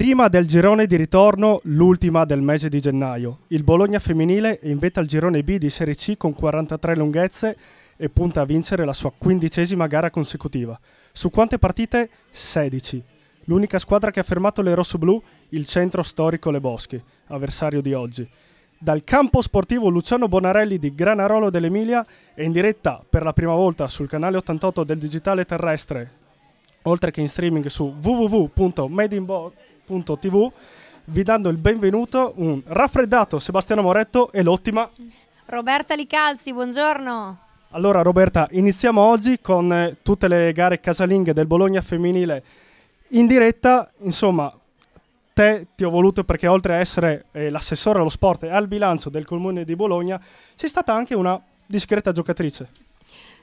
prima del girone di ritorno, l'ultima del mese di gennaio. Il Bologna femminile inventa il girone B di Serie C con 43 lunghezze e punta a vincere la sua quindicesima gara consecutiva. Su quante partite? 16. L'unica squadra che ha fermato le rossoblù, il centro storico Le Boschi, avversario di oggi. Dal campo sportivo Luciano Bonarelli di Granarolo dell'Emilia è in diretta per la prima volta sul canale 88 del digitale terrestre oltre che in streaming su www.madeinbo.tv, vi dando il benvenuto un raffreddato Sebastiano Moretto e l'ottima Roberta Licalzi, buongiorno. Allora Roberta, iniziamo oggi con eh, tutte le gare casalinghe del Bologna femminile in diretta, insomma, te ti ho voluto perché oltre a essere eh, l'assessore allo sport e al bilancio del comune di Bologna, sei stata anche una discreta giocatrice.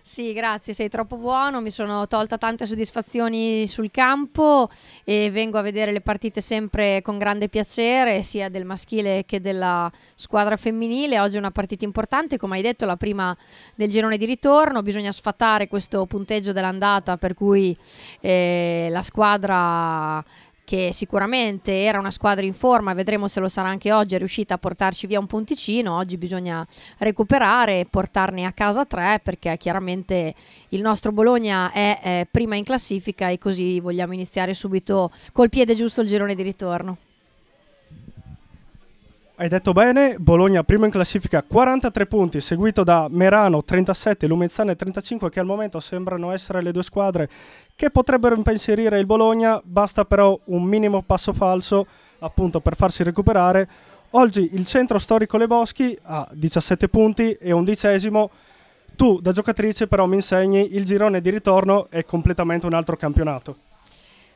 Sì, grazie, sei troppo buono, mi sono tolta tante soddisfazioni sul campo e vengo a vedere le partite sempre con grande piacere, sia del maschile che della squadra femminile. Oggi è una partita importante, come hai detto, la prima del girone di ritorno, bisogna sfatare questo punteggio dell'andata per cui eh, la squadra che sicuramente era una squadra in forma, vedremo se lo sarà anche oggi, è riuscita a portarci via un punticino, oggi bisogna recuperare e portarne a casa tre perché chiaramente il nostro Bologna è eh, prima in classifica e così vogliamo iniziare subito col piede giusto il girone di ritorno. Hai detto bene, Bologna primo in classifica 43 punti, seguito da Merano 37, Lumezzane 35 che al momento sembrano essere le due squadre che potrebbero impensierire il Bologna, basta però un minimo passo falso appunto per farsi recuperare. Oggi il centro storico Le Boschi ha 17 punti e undicesimo. Tu da giocatrice però mi insegni il girone di ritorno è completamente un altro campionato.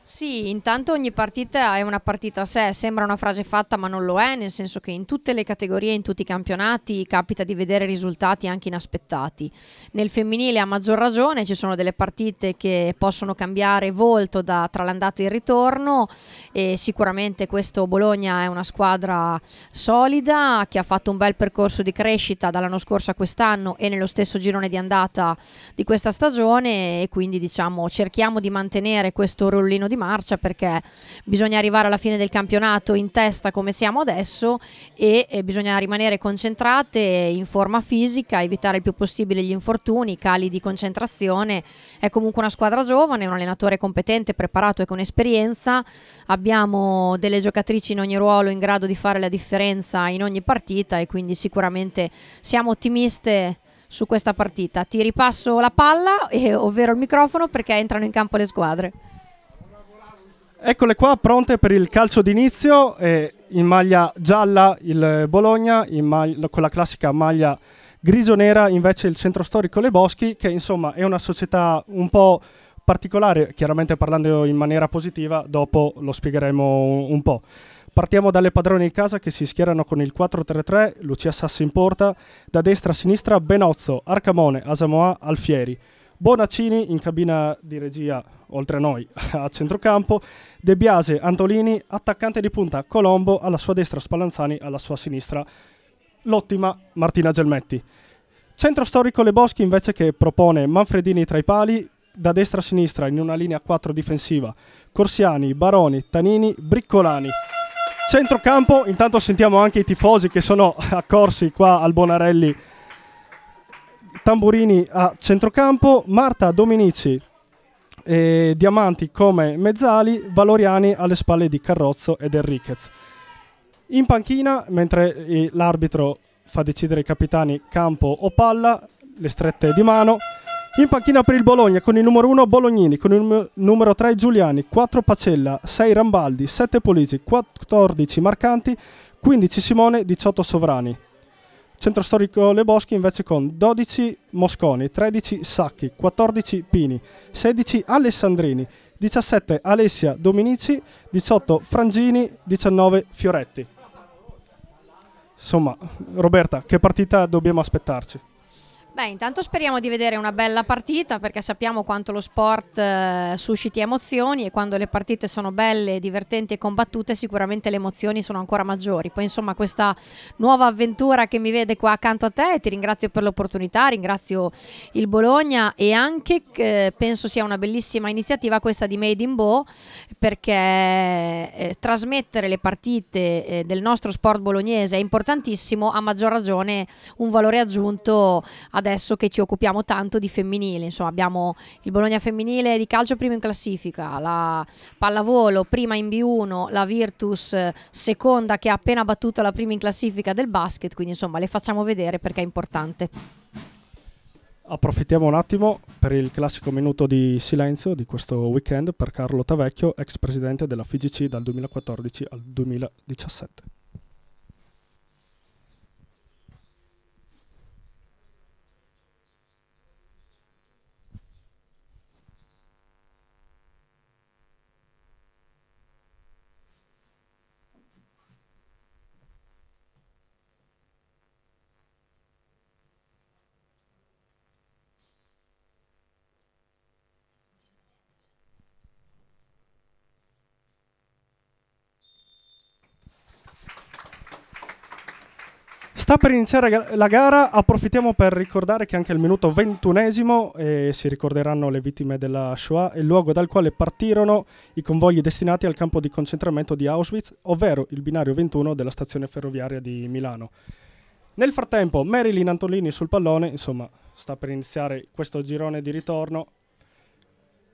Sì, intanto ogni partita è una partita a sé, sembra una frase fatta ma non lo è, nel senso che in tutte le categorie, in tutti i campionati capita di vedere risultati anche inaspettati. Nel femminile a maggior ragione ci sono delle partite che possono cambiare volto da, tra l'andata e il ritorno e sicuramente questo Bologna è una squadra solida che ha fatto un bel percorso di crescita dall'anno scorso a quest'anno e nello stesso girone di andata di questa stagione e quindi diciamo cerchiamo di mantenere questo rollino di marcia perché bisogna arrivare alla fine del campionato in testa come siamo adesso e, e bisogna rimanere concentrate in forma fisica, evitare il più possibile gli infortuni, i cali di concentrazione. È comunque una squadra giovane, un allenatore competente, preparato e con esperienza. Abbiamo delle giocatrici in ogni ruolo in grado di fare la differenza in ogni partita e quindi sicuramente siamo ottimiste su questa partita. Ti ripasso la palla, eh, ovvero il microfono, perché entrano in campo le squadre. Eccole qua, pronte per il calcio d'inizio, eh, in maglia gialla il Bologna, maglia, con la classica maglia grigio-nera invece il centro storico Le Boschi, che insomma è una società un po' particolare, chiaramente parlando in maniera positiva, dopo lo spiegheremo un po'. Partiamo dalle padrone di casa che si schierano con il 4-3-3, Lucia Sassi in porta, da destra a sinistra Benozzo, Arcamone, Asamoa, Alfieri. Bonaccini in cabina di regia oltre a noi, a centrocampo, De Biase, Antolini, attaccante di punta, Colombo alla sua destra, Spallanzani alla sua sinistra, l'ottima Martina Gelmetti. Centro storico Le Boschi invece che propone Manfredini tra i pali, da destra a sinistra in una linea 4 difensiva, Corsiani, Baroni, Tanini, Briccolani. Centrocampo, intanto sentiamo anche i tifosi che sono accorsi qua al Bonarelli. Tamburini a centrocampo, Marta Dominici, eh, diamanti come Mezzali, Valoriani alle spalle di Carrozzo ed Enriquez. In panchina, mentre l'arbitro fa decidere i capitani campo o palla, le strette di mano, in panchina per il Bologna con il numero 1 Bolognini, con il numero 3 Giuliani, 4 Pacella, 6 Rambaldi, 7 Polisi, 14 Marcanti, 15 Simone, 18 Sovrani. Centro storico Le Boschi invece con 12 Mosconi, 13 Sacchi, 14 Pini, 16 Alessandrini, 17 Alessia Dominici, 18 Frangini, 19 Fioretti. Insomma, Roberta, che partita dobbiamo aspettarci? Beh, intanto speriamo di vedere una bella partita perché sappiamo quanto lo sport eh, susciti emozioni e quando le partite sono belle, divertenti e combattute sicuramente le emozioni sono ancora maggiori. Poi insomma questa nuova avventura che mi vede qua accanto a te, ti ringrazio per l'opportunità, ringrazio il Bologna e anche eh, penso sia una bellissima iniziativa questa di Made in Bo perché eh, trasmettere le partite eh, del nostro sport bolognese è importantissimo, a maggior ragione un valore aggiunto ad adesso che ci occupiamo tanto di femminile, insomma abbiamo il Bologna femminile di calcio prima in classifica, la pallavolo prima in B1, la Virtus seconda che ha appena battuto la prima in classifica del basket, quindi insomma le facciamo vedere perché è importante. Approfittiamo un attimo per il classico minuto di silenzio di questo weekend per Carlo Tavecchio, ex presidente della FIGC dal 2014 al 2017. Sta per iniziare la gara, approfittiamo per ricordare che anche il minuto ventunesimo eh, si ricorderanno le vittime della Shoah e il luogo dal quale partirono i convogli destinati al campo di concentramento di Auschwitz, ovvero il binario 21 della stazione ferroviaria di Milano. Nel frattempo Marilyn Antolini sul pallone, insomma sta per iniziare questo girone di ritorno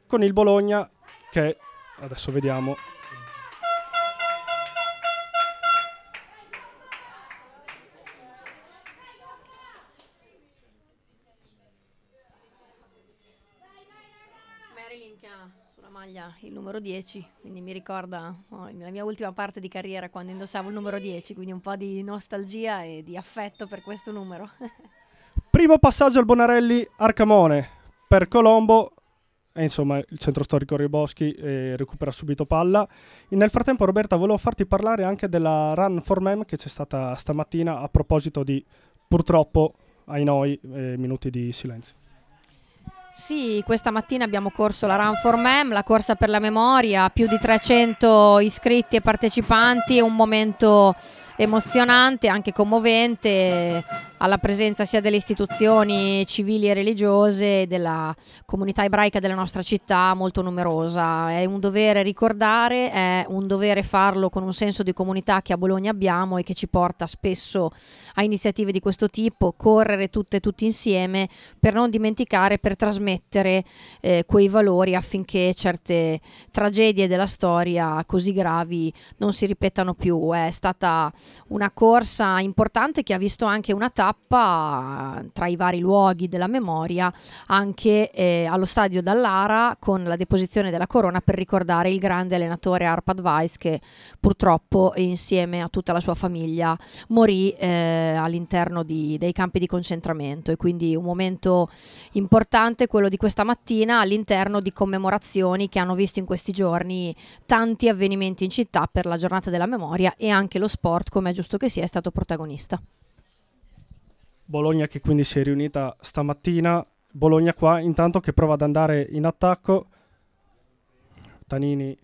con il Bologna che adesso vediamo il numero 10, quindi mi ricorda oh, la mia ultima parte di carriera quando indossavo il numero 10, quindi un po' di nostalgia e di affetto per questo numero. Primo passaggio al Bonarelli Arcamone per Colombo, e insomma il centro storico Riboschi eh, recupera subito palla. E nel frattempo Roberta volevo farti parlare anche della run for mem che c'è stata stamattina a proposito di purtroppo ai noi eh, minuti di silenzio. Sì, questa mattina abbiamo corso la Run for Mem, la corsa per la memoria, più di 300 iscritti e partecipanti, un momento emozionante, anche commovente, alla presenza sia delle istituzioni civili e religiose, della comunità ebraica della nostra città molto numerosa. È un dovere ricordare, è un dovere farlo con un senso di comunità che a Bologna abbiamo e che ci porta spesso a iniziative di questo tipo, correre tutte e tutti insieme per non dimenticare, per trasmettere trasmettere eh, quei valori affinché certe tragedie della storia così gravi non si ripetano più. È stata una corsa importante che ha visto anche una tappa eh, tra i vari luoghi della memoria anche eh, allo stadio Dallara con la deposizione della corona per ricordare il grande allenatore Arpad Weiss che purtroppo insieme a tutta la sua famiglia morì eh, all'interno dei campi di concentramento e quindi un momento importante quello di questa mattina all'interno di commemorazioni che hanno visto in questi giorni tanti avvenimenti in città per la giornata della memoria e anche lo sport, come è giusto che sia, è stato protagonista. Bologna che quindi si è riunita stamattina, Bologna qua intanto che prova ad andare in attacco, Tanini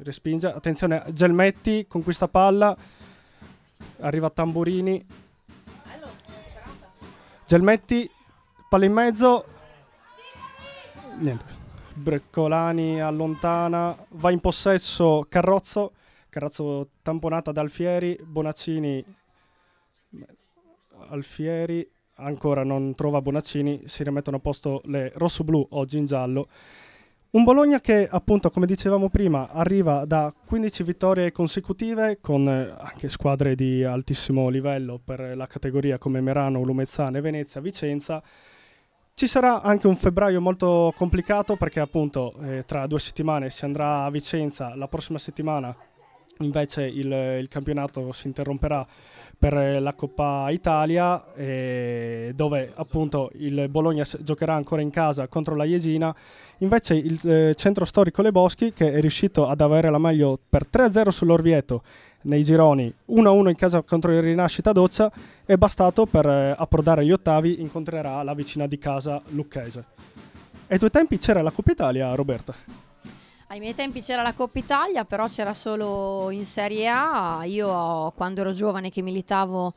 respinge, attenzione Gelmetti con questa palla, arriva Tamburini, Gelmetti, palla in mezzo, niente. Breccolani allontana, va in possesso Carrozzo, Carrozzo tamponata da Alfieri, Bonaccini, Alfieri ancora non trova Bonaccini, si rimettono a posto le rosso-blu, oggi in giallo. Un Bologna che appunto come dicevamo prima arriva da 15 vittorie consecutive con eh, anche squadre di altissimo livello per la categoria come Merano, Lumezzane, Venezia, Vicenza ci sarà anche un febbraio molto complicato perché appunto eh, tra due settimane si andrà a Vicenza, la prossima settimana invece il, il campionato si interromperà per la Coppa Italia eh, dove appunto il Bologna giocherà ancora in casa contro la Jesina, invece il eh, centro storico Le Boschi che è riuscito ad avere la meglio per 3-0 sull'Orvieto nei gironi 1-1 in casa contro il Rinascita Doccia è bastato per eh, approdare agli ottavi incontrerà la vicina di casa Lucchese. Ai tuoi tempi c'era la Coppa Italia, Roberta? Ai miei tempi c'era la Coppa Italia, però c'era solo in Serie A. Io quando ero giovane che militavo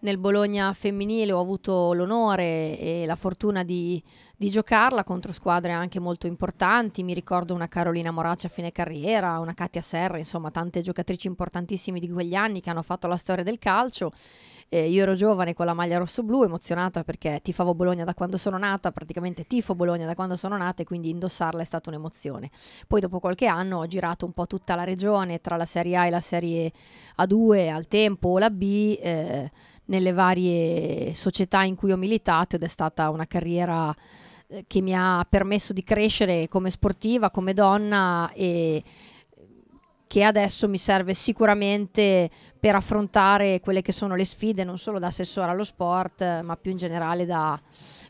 nel Bologna femminile ho avuto l'onore e la fortuna di, di, giocarla contro squadre anche molto importanti, mi ricordo una Carolina Moraccia a fine carriera, una Katia Serra, insomma tante giocatrici importantissime di quegli anni che hanno fatto la storia del calcio. Eh, io ero giovane con la maglia rosso-blu, emozionata perché tifavo Bologna da quando sono nata, praticamente tifo Bologna da quando sono nata e quindi indossarla è stata un'emozione. Poi dopo qualche anno ho girato un po' tutta la regione tra la Serie A e la Serie A2 al tempo o la B. Eh, nelle varie società in cui ho militato ed è stata una carriera eh, che mi ha permesso di crescere come sportiva, come donna e che adesso mi serve sicuramente per affrontare quelle che sono le sfide non solo da assessore allo sport ma più in generale da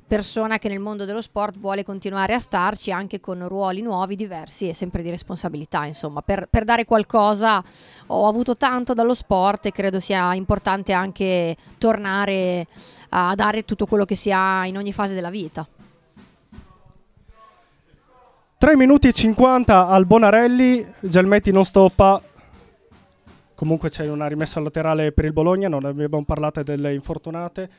persona che nel mondo dello sport vuole continuare a starci anche con ruoli nuovi, diversi e sempre di responsabilità insomma per, per dare qualcosa ho avuto tanto dallo sport e credo sia importante anche tornare a dare tutto quello che si ha in ogni fase della vita. 3 minuti e 50 al Bonarelli, Gelmetti non stoppa. Comunque c'è una rimessa laterale per il Bologna, non abbiamo parlato delle infortunate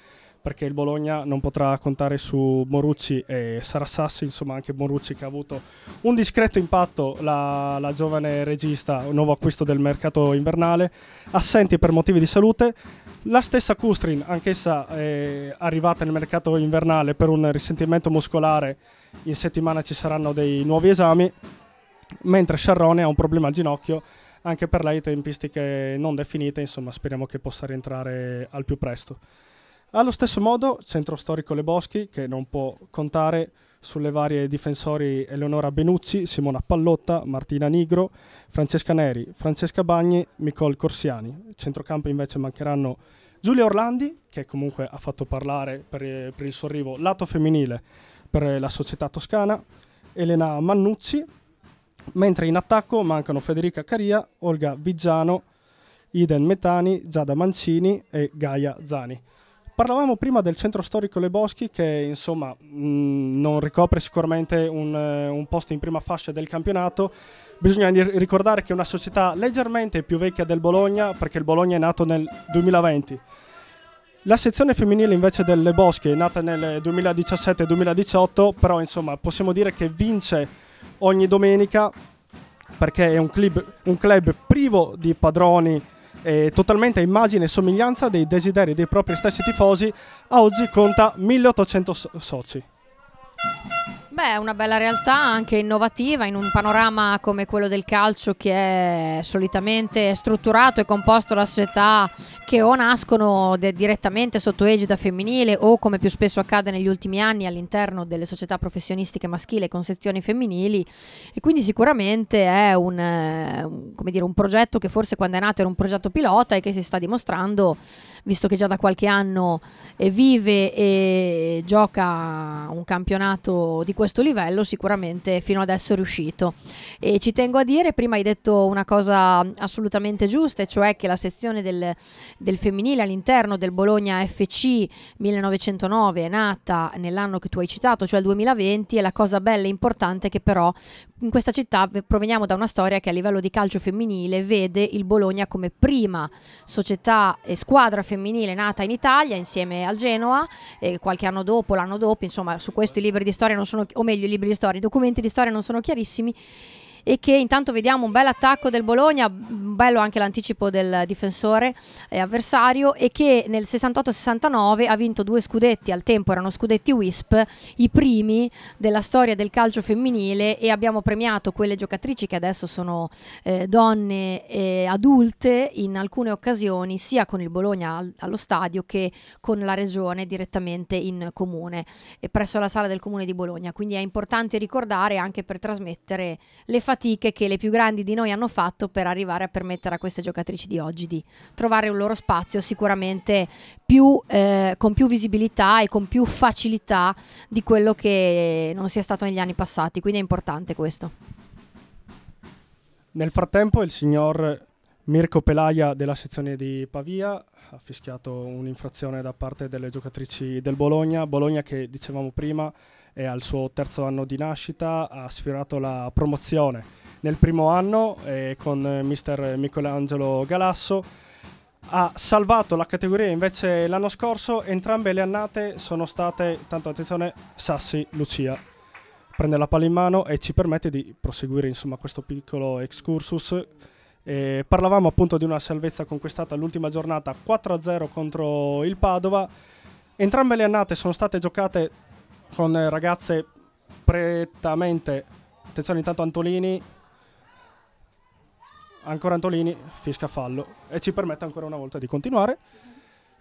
perché il Bologna non potrà contare su Morucci e Sarassassi, insomma anche Morucci che ha avuto un discreto impatto, la, la, giovane regista, un nuovo acquisto del mercato invernale, assenti per motivi di salute. La stessa Kustrin, anch'essa arrivata nel mercato invernale per un risentimento muscolare in settimana ci saranno dei nuovi esami, mentre Sciarrone ha un problema al ginocchio, anche per lei tempistiche non definite, insomma speriamo che possa rientrare al più presto. Allo stesso modo, centro storico Le Boschi, che non può contare sulle varie difensori Eleonora Benucci, Simona Pallotta, Martina Nigro, Francesca Neri, Francesca Bagni, Nicole Corsiani. Centrocampo invece mancheranno Giulia Orlandi, che comunque ha fatto parlare per, per il suo arrivo lato femminile per la società toscana, Elena Mannucci, mentre in attacco mancano Federica Caria, Olga Viggiano, Iden Metani, Giada Mancini e Gaia Zani. Parlavamo prima del centro storico Le Boschi che insomma mh, mm, non ricopre sicuramente un, eh, un, posto in prima fascia del campionato. Bisogna ricordare che è una società leggermente più vecchia del Bologna perché il Bologna è nato nel 2020 la sezione femminile invece delle Bosche, è nata nel 2017-2018, però insomma possiamo dire che vince ogni domenica perché è un club, un club privo di padroni e totalmente a immagine e somiglianza dei desideri dei propri stessi tifosi, a oggi conta 1800 soci. Beh, è una bella realtà anche innovativa in un panorama come quello del calcio che è solitamente strutturato e composto da società che o nascono direttamente sotto egida femminile o come più spesso accade negli ultimi anni all'interno delle società professionistiche maschile con sezioni femminili e quindi sicuramente è un, eh, un, dire, un progetto che forse quando è nato era un progetto pilota e che si sta dimostrando visto che già da qualche anno eh, vive e gioca un campionato di questo livello, sicuramente fino adesso è riuscito. E ci tengo a dire, prima hai detto una cosa assolutamente giusta, cioè che la sezione del, del femminile all'interno del Bologna FC 1909 è nata nell'anno che tu hai citato, cioè il 2020, e la cosa bella e importante è che però in questa città proveniamo da una storia che a livello di calcio femminile vede il Bologna come prima società e squadra femminile femminile nata in Italia insieme al Genoa eh, qualche anno dopo, l'anno dopo, insomma su questo i libri di storia non sono, o meglio i libri di storia, i documenti di storia non sono chiarissimi e che intanto vediamo un bel attacco del Bologna, bello anche l'anticipo del difensore eh, avversario e che nel 68-69 ha vinto due scudetti, al tempo erano scudetti WISP, i primi della storia del calcio femminile e abbiamo premiato quelle giocatrici che adesso sono eh, donne eh, adulte in alcune occasioni sia con il Bologna al, allo stadio che con la regione direttamente in comune e eh, presso la sala del comune di Bologna, quindi è importante ricordare anche per trasmettere le fatiche che le più grandi di noi hanno fatto per arrivare a permettere a queste giocatrici di oggi di trovare un loro spazio sicuramente più, eh, con più visibilità e con più facilità di quello che non sia stato negli anni passati, quindi è importante questo. Nel frattempo il signor Mirko Pelaia della sezione di Pavia ha fischiato un'infrazione da parte delle giocatrici del Bologna, Bologna che dicevamo prima è al suo terzo anno di nascita, ha sfiorato la promozione nel primo anno eh, con eh, mister Michelangelo Galasso. Ha salvato la categoria invece l'anno scorso, entrambe le annate sono state, tanto attenzione, Sassi Lucia. Prende la palla in mano e ci permette di proseguire insomma, questo piccolo excursus. Eh, parlavamo appunto di una salvezza conquistata l'ultima giornata 4-0 contro il Padova. Entrambe le annate sono state giocate con eh, ragazze prettamente. Attenzione intanto Antolini. Ancora Antolini, fisca fallo e ci permette ancora una volta di continuare.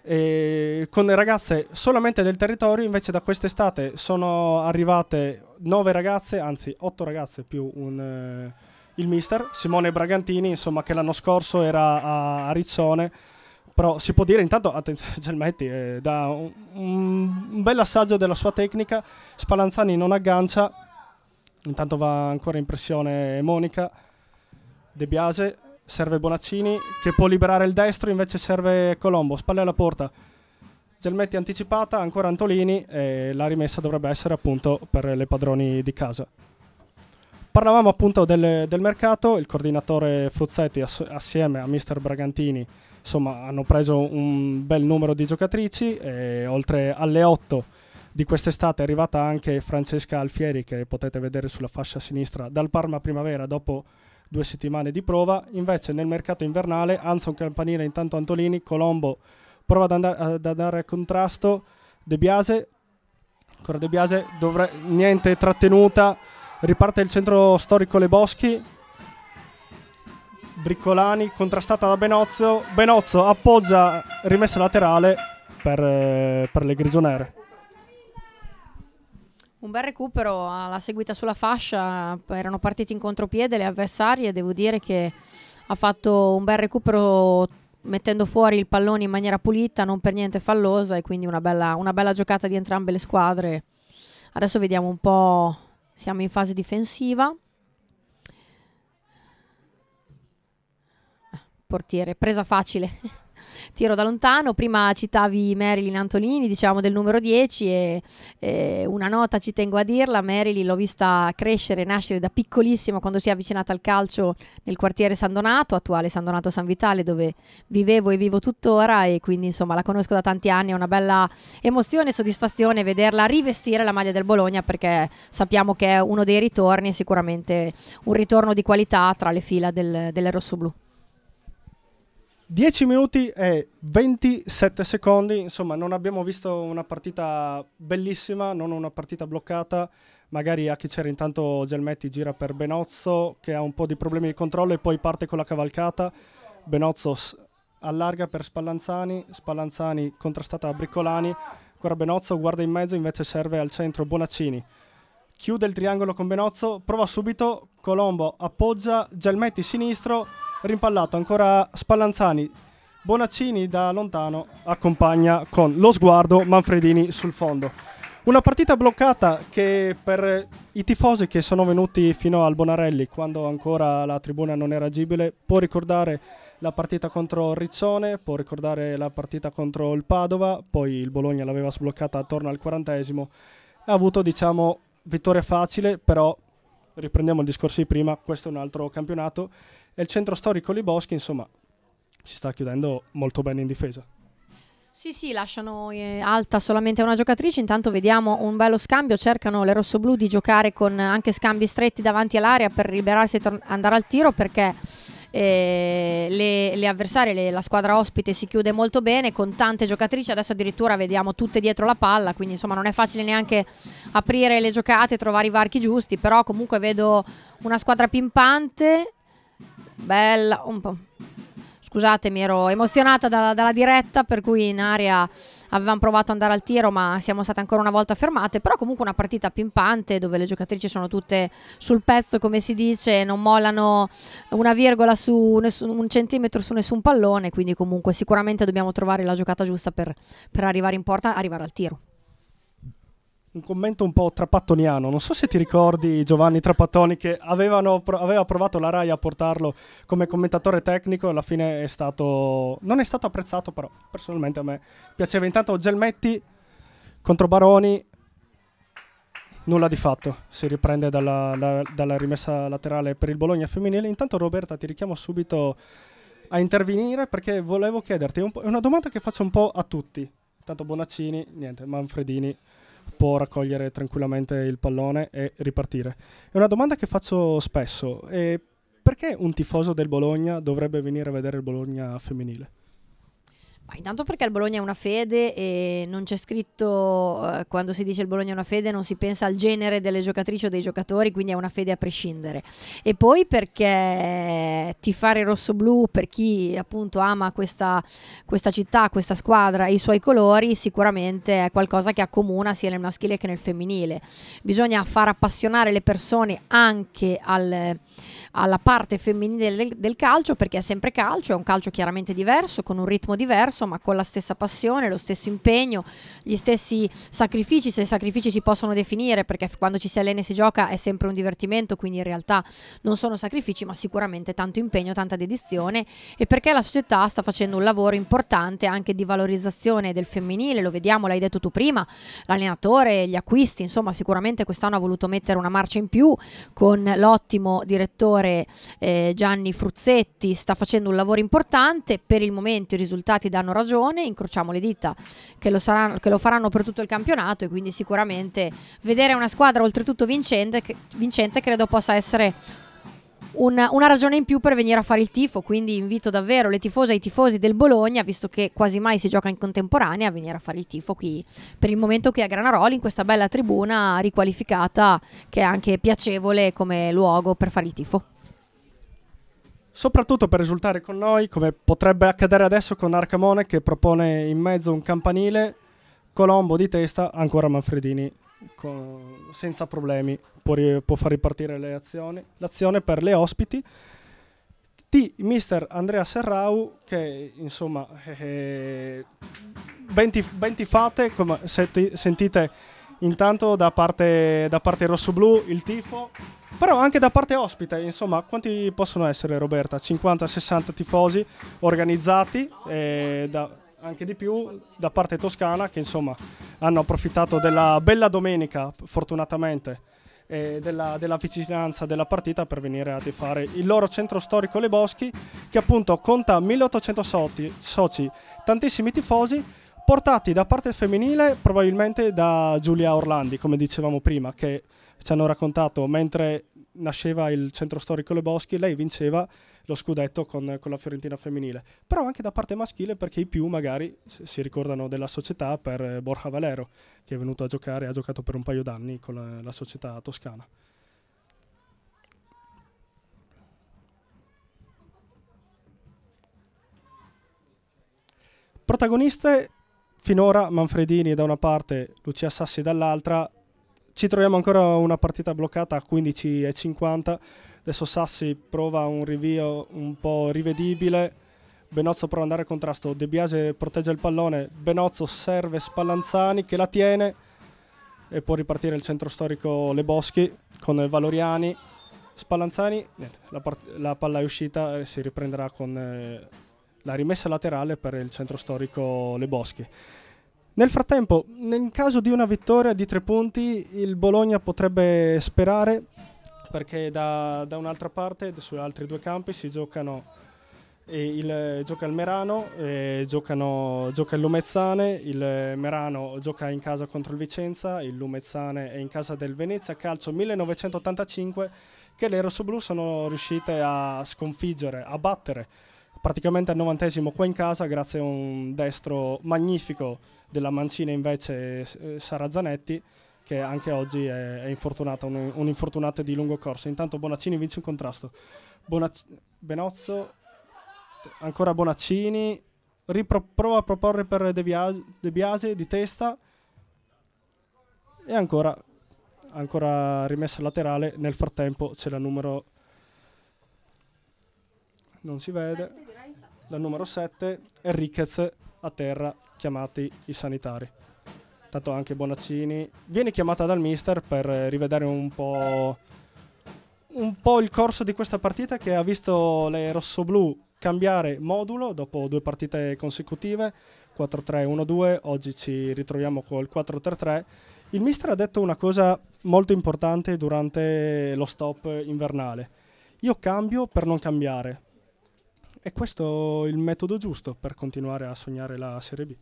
E con ragazze solamente del territorio, invece da quest'estate sono arrivate 9 ragazze, anzi 8 ragazze più un, eh, il mister Simone Bragantini, insomma che l'anno scorso era a Rizzone però si può dire intanto, attenzione Gelmetti, eh, dà un, un bel assaggio della sua tecnica, Spallanzani non aggancia, intanto va ancora in pressione Monica, De Biase, serve Bonaccini che può liberare il destro, invece serve Colombo, spalle alla porta. Gelmetti anticipata, ancora Antolini e la rimessa dovrebbe essere appunto per le padroni di casa. Parlavamo appunto del, del mercato, il coordinatore Fruzzetti ass assieme a mister Bragantini insomma hanno preso un bel numero di giocatrici e oltre alle 8 di quest'estate è arrivata anche Francesca Alfieri che potete vedere sulla fascia sinistra dal Parma Primavera dopo due settimane di prova invece nel mercato invernale Anson Campanile intanto Antolini Colombo prova ad, andare, ad andare a contrasto De Biase ancora De Biase dovre- niente trattenuta riparte il centro storico Le Boschi Briccolani contrastata da Benozzo. Benozzo appoggia rimessa laterale per, eh, per le grigionere. Un bel recupero alla seguita sulla fascia, erano partiti in contropiede le avversarie, devo dire che ha fatto un bel recupero mettendo fuori il pallone in maniera pulita, non per niente fallosa e quindi una bella, una bella giocata di entrambe le squadre. Adesso vediamo un po', siamo in fase difensiva. portiere, presa facile. Tiro da lontano, prima citavi Marilyn Antonini, diciamo del numero 10 e, e una nota ci tengo a dirla, Marilyn l'ho vista crescere, e nascere da piccolissima quando si è avvicinata al calcio nel quartiere San Donato, attuale San Donato San Vitale dove vivevo e vivo tuttora e quindi insomma la conosco da tanti anni, è una bella emozione e soddisfazione vederla rivestire la maglia del Bologna perché sappiamo che è uno dei ritorni e sicuramente un ritorno di qualità tra le fila del, Rosso Blu. 10 minuti e 27 secondi, insomma non abbiamo visto una partita bellissima, non una partita bloccata, magari a chi c'era intanto Gelmetti gira per Benozzo che ha un po' di problemi di controllo e poi parte con la cavalcata, Benozzo allarga per Spallanzani, Spallanzani contrastata da Briccolani, ancora Benozzo guarda in mezzo invece serve al centro Bonaccini chiude il triangolo con Benozzo, prova subito, Colombo appoggia, Gelmetti sinistro rimpallato ancora Spallanzani. Bonaccini da lontano accompagna con lo sguardo Manfredini sul fondo. Una partita bloccata che per i tifosi che sono venuti fino al Bonarelli quando ancora la tribuna non era agibile può ricordare la partita contro Riccione, può ricordare la partita contro il Padova, poi il Bologna l'aveva sbloccata attorno al quarantesimo, ha avuto diciamo vittoria facile, però riprendiamo il discorso di prima, questo è un altro campionato e il centro storico Li Boschi, insomma, si sta chiudendo molto bene in difesa. Sì, sì, lasciano eh, alta solamente una giocatrice, intanto vediamo un bello scambio, cercano le rossoblù di giocare con anche scambi stretti davanti all'area per liberarsi e andare al tiro perché eh, le, le, avversarie, le, la squadra ospite si chiude molto bene con tante giocatrici, adesso addirittura vediamo tutte dietro la palla, quindi insomma non è facile neanche aprire le giocate, trovare i varchi giusti, però comunque vedo una squadra pimpante Bella, un po'. Scusatemi, ero emozionata dalla, dalla, diretta, per cui in aria avevamo provato ad andare al tiro, ma siamo state ancora una volta fermate. Però comunque una partita pimpante, dove le giocatrici sono tutte sul pezzo, come si dice, non mollano una virgola su nessun, un centimetro su nessun pallone, quindi comunque sicuramente dobbiamo trovare la giocata giusta per, per arrivare in porta, arrivare al tiro un commento un po' trapattoniano. Non so se ti ricordi Giovanni Trapattoni che avevano, aveva provato la RAI a portarlo come commentatore tecnico alla fine è stato... non è stato apprezzato però personalmente a me piaceva. Intanto Gelmetti contro Baroni, nulla di fatto, si riprende dalla, la, dalla rimessa laterale per il Bologna femminile. Intanto Roberta ti richiamo subito a intervenire perché volevo chiederti, un una domanda che faccio un po' a tutti. Tanto Bonaccini, niente, Manfredini può raccogliere tranquillamente il pallone e ripartire. È una domanda che faccio spesso, eh, perché un tifoso del Bologna dovrebbe venire a vedere il Bologna femminile? Ma intanto perché il Bologna è una fede e non c'è scritto eh, quando si dice il Bologna è una fede non si pensa al genere delle giocatrici o dei giocatori, quindi è una fede a prescindere. E poi perché tifare rosso-blu per chi appunto ama questa, questa città, questa squadra e i suoi colori sicuramente è qualcosa che accomuna sia nel maschile che nel femminile. Bisogna far appassionare le persone anche al alla parte femminile del, del, calcio perché è sempre calcio, è un calcio chiaramente diverso, con un ritmo diverso, ma con la stessa passione, lo stesso impegno, gli stessi sacrifici, se sacrifici si possono definire perché quando ci si allena e si gioca è sempre un divertimento, quindi in realtà non sono sacrifici, ma sicuramente tanto impegno, tanta dedizione e perché la società sta facendo un lavoro importante anche di valorizzazione del femminile, lo vediamo, l'hai detto tu prima, l'allenatore, gli acquisti, insomma sicuramente quest'anno ha voluto mettere una marcia in più con l'ottimo direttore allenatore eh, Gianni Fruzzetti sta facendo un lavoro importante, per il momento i risultati danno ragione, incrociamo le dita che lo, saranno, che lo faranno per tutto il campionato e quindi sicuramente vedere una squadra oltretutto vincente, vincente credo possa essere una, una, ragione in più per venire a fare il tifo, quindi invito davvero le tifose e i tifosi del Bologna, visto che quasi mai si gioca in contemporanea, a venire a fare il tifo qui per il momento qui a Granaroli, in questa bella tribuna riqualificata che è anche piacevole come luogo per fare il tifo soprattutto per risultare con noi, come potrebbe accadere adesso con Arcamone che propone in mezzo un campanile, Colombo di testa, ancora Manfredini con, senza problemi può, può far ripartire le azioni. L'azione per le ospiti di mister Andrea Serrau che insomma eh, eh ben, ti, ben tifate, come senti- sentite Intanto da parte, da parte rossoblù il tifo, però anche da parte ospite, insomma, quanti possono essere Roberta? 50-60 tifosi organizzati eh, da, anche di più da parte toscana che insomma hanno approfittato della bella domenica, fortunatamente, eh, della, della, vicinanza della partita per venire a fare il loro centro storico Le Boschi, che appunto conta 1800 soci, soci tantissimi tifosi portati da parte femminile probabilmente da Giulia Orlandi, come dicevamo prima, che ci hanno raccontato mentre nasceva il centro storico Le Boschi, lei vinceva lo scudetto con, con, la Fiorentina femminile, però anche da parte maschile perché i più magari si ricordano della società per eh, Borja Valero, che è venuto a giocare, e ha giocato per un paio d'anni con la, la società toscana. protagoniste finora Manfredini da una parte, Lucia Sassi dall'altra, ci troviamo ancora una partita bloccata a 15 e 50. Adesso Sassi prova un rinvio un po' rivedibile. Benozzo prova ad andare a contrasto. De Biase protegge il pallone. Benozzo serve Spallanzani che la tiene. E può ripartire il centro storico Le Boschi con Valoriani. Spallanzani, niente, la, la, palla è uscita e si riprenderà con eh, la rimessa laterale per il centro storico Le Boschi. Nel frattempo, nel caso di una vittoria di tre punti, il Bologna potrebbe sperare perché da, da un'altra parte, su altri due campi, si giocano eh, il, gioca il Merano, eh, giocano, gioca il Lumezzane, il Merano gioca in casa contro il Vicenza, il Lumezzane è in casa del Venezia Calcio 1985 che le Rossoblù sono riuscite a sconfiggere, a battere praticamente al novantesimo qua in casa grazie a un destro magnifico della Mancina invece eh, Sara Zanetti che anche oggi è, è infortunata, un, infortunato di lungo corso. Intanto Bonaccini vince un contrasto. Bonac- Benozzo, ancora Bonaccini, ripro- prova a proporre per De, Bias- De Biase di testa e ancora, ancora rimessa laterale. Nel frattempo c'è la numero non si vede. La numero 7, Enriquez a terra, chiamati i sanitari. Tanto anche Bonaccini viene chiamata dal mister per rivedere un po', un po' il corso di questa partita che ha visto le rossoblù cambiare modulo dopo due partite consecutive, 4-3-1-2, oggi ci ritroviamo col 4-3-3. Il mister ha detto una cosa molto importante durante lo stop invernale. Io cambio per non cambiare, è questo il metodo giusto per continuare a sognare la Serie B.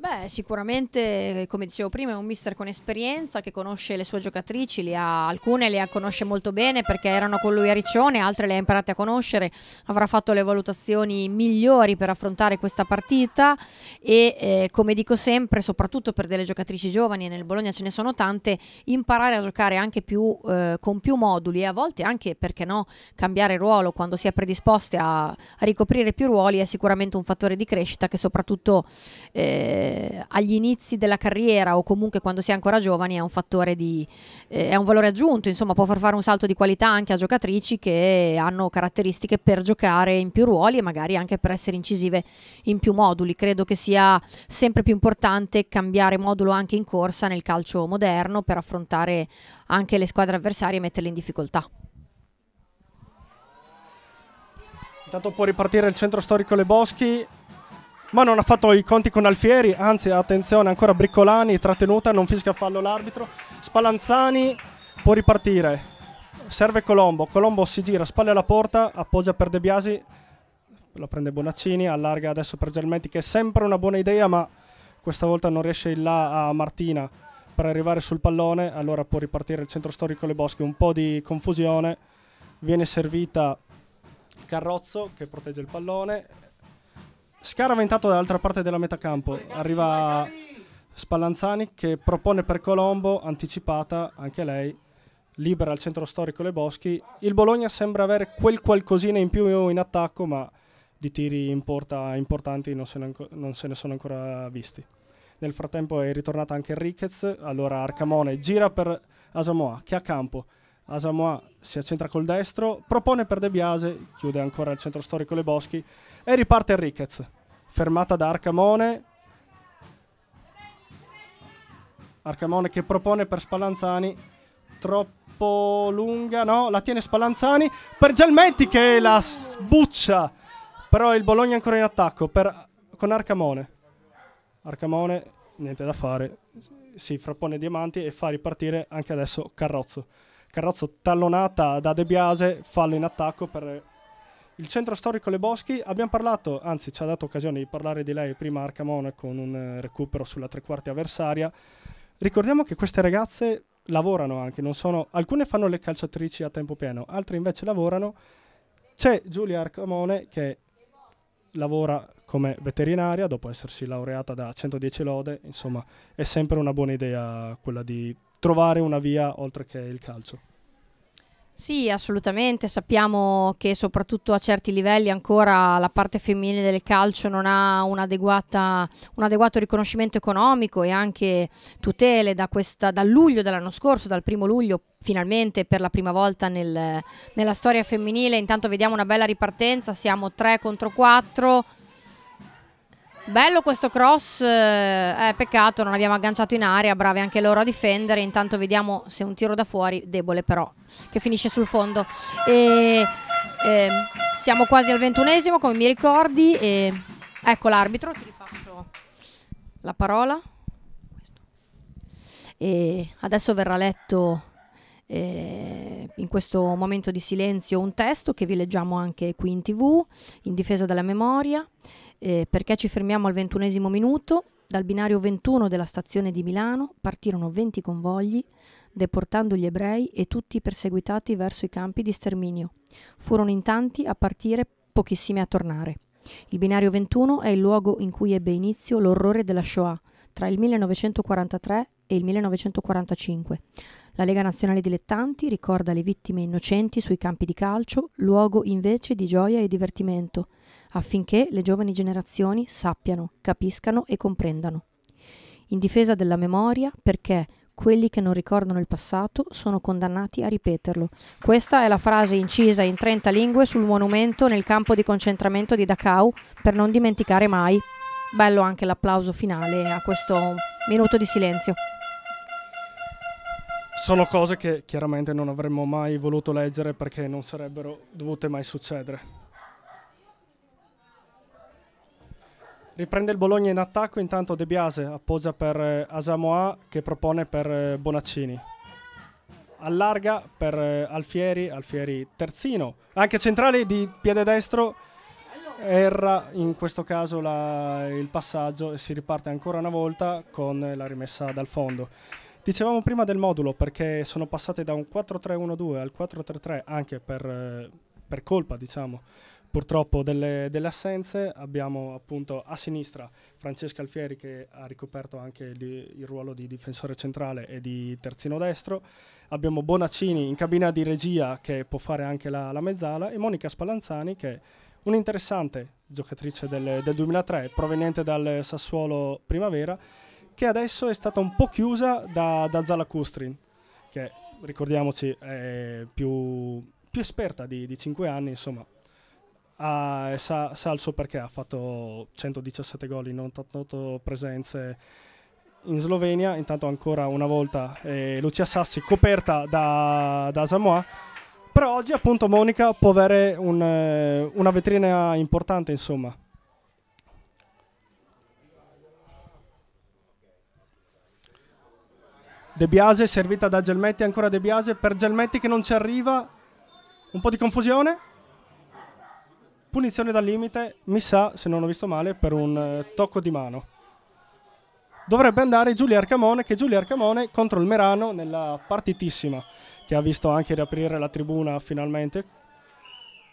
Beh, sicuramente, come dicevo prima, è un mister con esperienza che conosce le sue giocatrici, le ha, alcune le ha conosce molto bene perché erano con lui a Riccione, altre le ha imparate a conoscere, avrà fatto le valutazioni migliori per affrontare questa partita e eh, come dico sempre, soprattutto per delle giocatrici giovani, e nel Bologna ce ne sono tante, imparare a giocare anche più, eh, con più moduli e a volte anche, perché no, cambiare ruolo quando si è predisposte a, a ricoprire più ruoli è sicuramente un fattore di crescita che soprattutto... Eh, eh, agli inizi della carriera o comunque quando si è ancora giovani è un fattore di eh, è un valore aggiunto, insomma, può far fare un salto di qualità anche a giocatrici che hanno caratteristiche per giocare in più ruoli e magari anche per essere incisive in più moduli. Credo che sia sempre più importante cambiare modulo anche in corsa nel calcio moderno per affrontare anche le squadre avversarie e metterle in difficoltà. Intanto può ripartire il centro storico Le Boschi, ma non ha fatto i conti con Alfieri, anzi attenzione ancora Briccolani, trattenuta, non fischia fallo l'arbitro, Spalanzani può ripartire, serve Colombo, Colombo si gira, spalle alla porta, appoggia per De Biasi, lo prende Bonaccini, allarga adesso per Gelmetti che è sempre una buona idea ma questa volta non riesce in là a Martina per arrivare sul pallone, allora può ripartire il centro storico Le Boschi, un po' di confusione, viene servita Carrozzo che protegge il pallone, Scaraventato dall'altra parte della metacampo, arriva Spallanzani che propone per Colombo, anticipata anche lei, libera il centro storico Le Boschi. Il Bologna sembra avere quel qualcosina in più in attacco, ma di tiri in porta importanti non se ne, non se ne sono ancora visti. Nel frattempo è ritornata anche Ricketts, allora Arcamone gira per Asamoa che a campo. Asamoa si accentra col destro, propone per De Biase, chiude ancora il centro storico Le Boschi e riparte Ricketts. Fermata da Arcamone. Arcamone che propone per Spallanzani. Troppo lunga, no? La tiene Spallanzani per Gelmetti che la sbuccia. Però il Bologna ancora in attacco per, con Arcamone. Arcamone, niente da fare. Si frappone diamanti e fa ripartire anche adesso Carrozzo. Carrozzo tallonata da De Biase, fallo in attacco per il centro storico Le Boschi, abbiamo parlato, anzi ci ha dato occasione di parlare di lei prima Arcamone con un eh, recupero sulla tre quarti avversaria. Ricordiamo che queste ragazze lavorano anche, sono, alcune fanno le calciatrici a tempo pieno, altre invece lavorano. C'è Giulia Arcamone che lavora come veterinaria dopo essersi laureata da 110 lode, insomma è sempre una buona idea quella di trovare una via oltre che il calcio. Sì, assolutamente, sappiamo che soprattutto a certi livelli ancora la parte femminile del calcio non ha un, adeguato riconoscimento economico e anche tutele da questa, dal luglio dell'anno scorso, dal primo luglio finalmente per la prima volta nel, nella storia femminile, intanto vediamo una bella ripartenza, siamo 3 contro 4, Bello questo cross, eh, eh peccato non abbiamo agganciato in aria, bravi anche loro a difendere, intanto vediamo se un tiro da fuori, debole però, che finisce sul fondo. E, eh, siamo quasi al ventunesimo come mi ricordi, e, ecco l'arbitro, ti ripasso la parola. E adesso verrà letto eh, in questo momento di silenzio un testo che vi leggiamo anche qui in tv, in difesa della memoria eh, perché ci fermiamo al ventunesimo minuto. Dal binario 21 della stazione di Milano partirono 20 convogli deportando gli ebrei e tutti i perseguitati verso i campi di sterminio. Furono in tanti a partire, pochissimi a tornare. Il binario 21 è il luogo in cui ebbe inizio l'orrore della Shoah tra il 1943 e il 1945. La Lega Nazionale Dilettanti ricorda le vittime innocenti sui campi di calcio, luogo invece di gioia e divertimento, affinché le giovani generazioni sappiano, capiscano e comprendano. In difesa della memoria perché quelli che non ricordano il passato sono condannati a ripeterlo. Questa è la frase incisa in 30 lingue sul monumento nel campo di concentramento di Dachau per non dimenticare mai. Bello anche l'applauso finale a questo minuto di silenzio sono cose che chiaramente non avremmo mai voluto leggere perché non sarebbero dovute mai succedere. Riprende il Bologna in attacco, intanto De Biase appoggia per eh, Asamoa che propone per eh, Bonaccini. Allarga per eh, Alfieri, Alfieri terzino, anche centrale di piede destro. Erra in questo caso la, il passaggio e si riparte ancora una volta con la rimessa dal fondo. Dicevamo prima del modulo perché sono passate da un 4-3-1-2 al 4-3-3 anche per, eh, per colpa, diciamo, purtroppo delle, delle, assenze. Abbiamo appunto a sinistra Francesca Alfieri che ha ricoperto anche il, il, ruolo di difensore centrale e di terzino destro. Abbiamo Bonaccini in cabina di regia che può fare anche la, la mezzala e Monica Spallanzani che è un'interessante giocatrice del, del 2003 proveniente dal Sassuolo Primavera che adesso è stata un po' chiusa da, da Zala Kustrin, che ricordiamoci è più, più esperta di, di 5 anni, insomma, ha, sa, sa, il suo perché, ha fatto 117 gol in 88 presenze in Slovenia, intanto ancora una volta eh, Lucia Sassi coperta da, da Samoa, però oggi appunto Monica può avere un, eh, una vetrina importante insomma. De Biase servita da Gelmetti, ancora De Biase per Gelmetti che non ci arriva. Un po' di confusione. Punizione dal limite, mi sa, se non ho visto male, per un eh, tocco di mano. Dovrebbe andare Giulia Arcamone, che Giulia Arcamone contro il Merano nella partitissima, che ha visto anche riaprire la tribuna finalmente,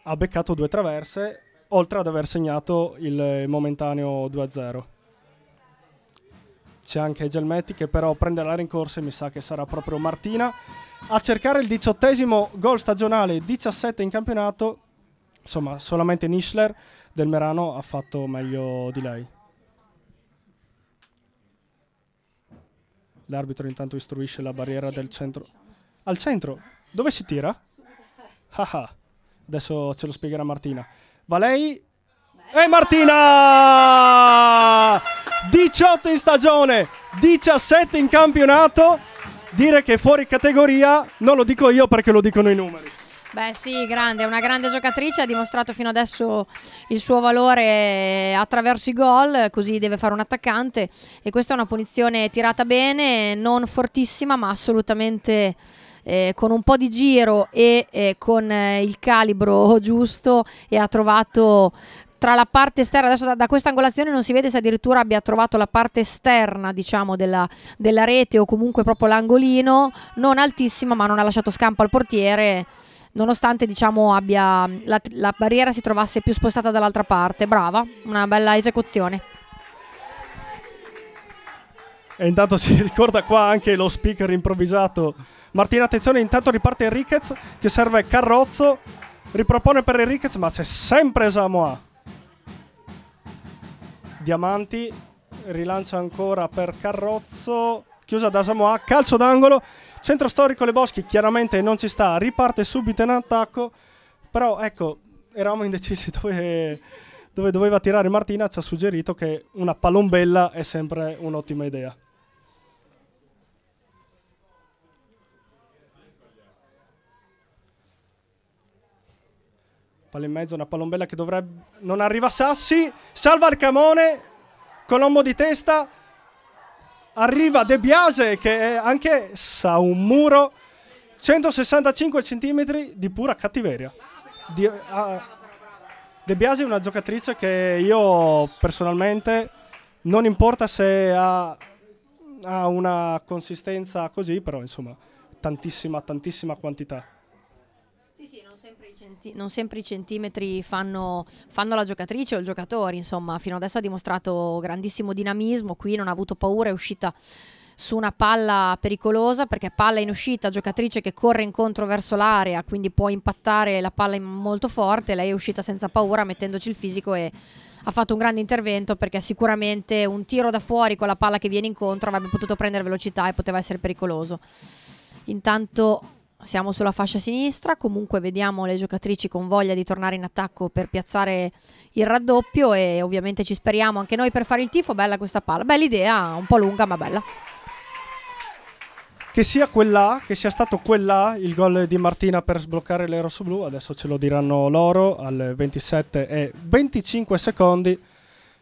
ha beccato due traverse, oltre ad aver segnato il eh, momentaneo 2-0 c'è anche Gelmetti che però prende la rincorsa e mi sa che sarà proprio Martina a cercare il diciottesimo gol stagionale, 17 in campionato, insomma solamente Nischler del Merano ha fatto meglio di lei. L'arbitro intanto istruisce la barriera del centro. Al centro? Dove si tira? Ah, adesso ce lo spiegherà Martina. Va lei e Martina! 18 in stagione, 17 in campionato. Dire che fuori categoria non lo dico io perché lo dicono i numeri. Beh sì, grande, è una grande giocatrice, ha dimostrato fino adesso il suo valore eh, attraverso i gol, così deve fare un attaccante e questa è una punizione tirata bene, non fortissima ma assolutamente eh, con un po' di giro e eh, con eh, il calibro giusto e ha trovato tra la parte esterna, adesso da, da questa angolazione non si vede se addirittura abbia trovato la parte esterna diciamo della, della rete o comunque proprio l'angolino, non altissima ma non ha lasciato scampo al portiere nonostante diciamo abbia la, la barriera si trovasse più spostata dall'altra parte, brava, una bella esecuzione. E intanto si ricorda qua anche lo speaker improvvisato. Martina, attenzione, intanto riparte Enriquez che serve Carrozzo, ripropone per Enriquez, ma c'è sempre Samoa. Diamanti rilancia ancora per Carrozzo, chiusa da Samoa, calcio d'angolo, centro storico Le Boschi chiaramente non ci sta, riparte subito in attacco, però ecco, eravamo indecisi dove, dove doveva tirare Martina, ci ha suggerito che una palombella è sempre un'ottima idea. Palla in mezzo, una palombella che dovrebbe... Non arriva Sassi, salva Arcamone, Colombo di testa, arriva De Biase che è anche sa un muro, 165 cm di pura cattiveria. Di, uh, De Biase è una giocatrice che io personalmente non importa se ha, ha una consistenza così, però insomma tantissima, tantissima quantità sempre centi- non sempre i centimetri fanno, fanno, la giocatrice o il giocatore, insomma, fino adesso ha dimostrato grandissimo dinamismo, qui non ha avuto paura, è uscita su una palla pericolosa perché palla in uscita, giocatrice che corre incontro verso l'area, quindi può impattare la palla molto forte, lei è uscita senza paura mettendoci il fisico e ha fatto un grande intervento perché sicuramente un tiro da fuori con la palla che viene incontro avrebbe potuto prendere velocità e poteva essere pericoloso. Intanto siamo sulla fascia sinistra, comunque vediamo le giocatrici con voglia di tornare in attacco per piazzare il raddoppio e ovviamente ci speriamo anche noi per fare il tifo, bella questa palla, bella idea, un po' lunga ma bella. Che sia quella, che sia stato quella il gol di Martina per sbloccare le blu, adesso ce lo diranno loro al 27 e 25 secondi,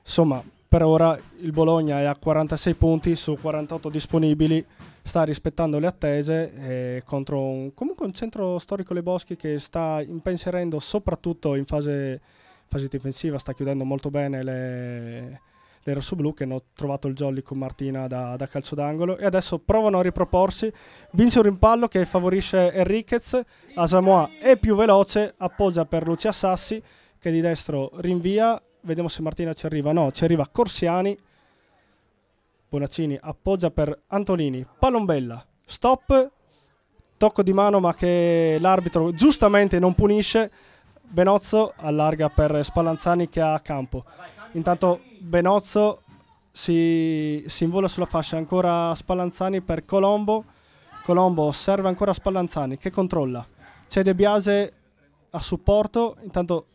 insomma per ora il Bologna è a 46 punti su 48 disponibili, sta rispettando le attese eh, contro un, comunque un centro storico Le Boschi che sta impensierendo soprattutto in fase, fase difensiva, sta chiudendo molto bene le, le rossoblù che hanno trovato il jolly con Martina da, da calcio d'angolo e adesso provano a riproporsi. Vince un rimpallo che favorisce Enriquez, Asamoa è più veloce, appoggia per Lucia Sassi che di destro rinvia, vediamo se Martina ci arriva, no, ci arriva Corsiani Bonaccini appoggia per Antonini, Palombella, stop, tocco di mano ma che l'arbitro giustamente non punisce, Benozzo allarga per Spallanzani che ha campo. Intanto Benozzo si, si invola sulla fascia, ancora Spallanzani per Colombo, Colombo serve ancora Spallanzani che controlla, cede Biase a supporto, intanto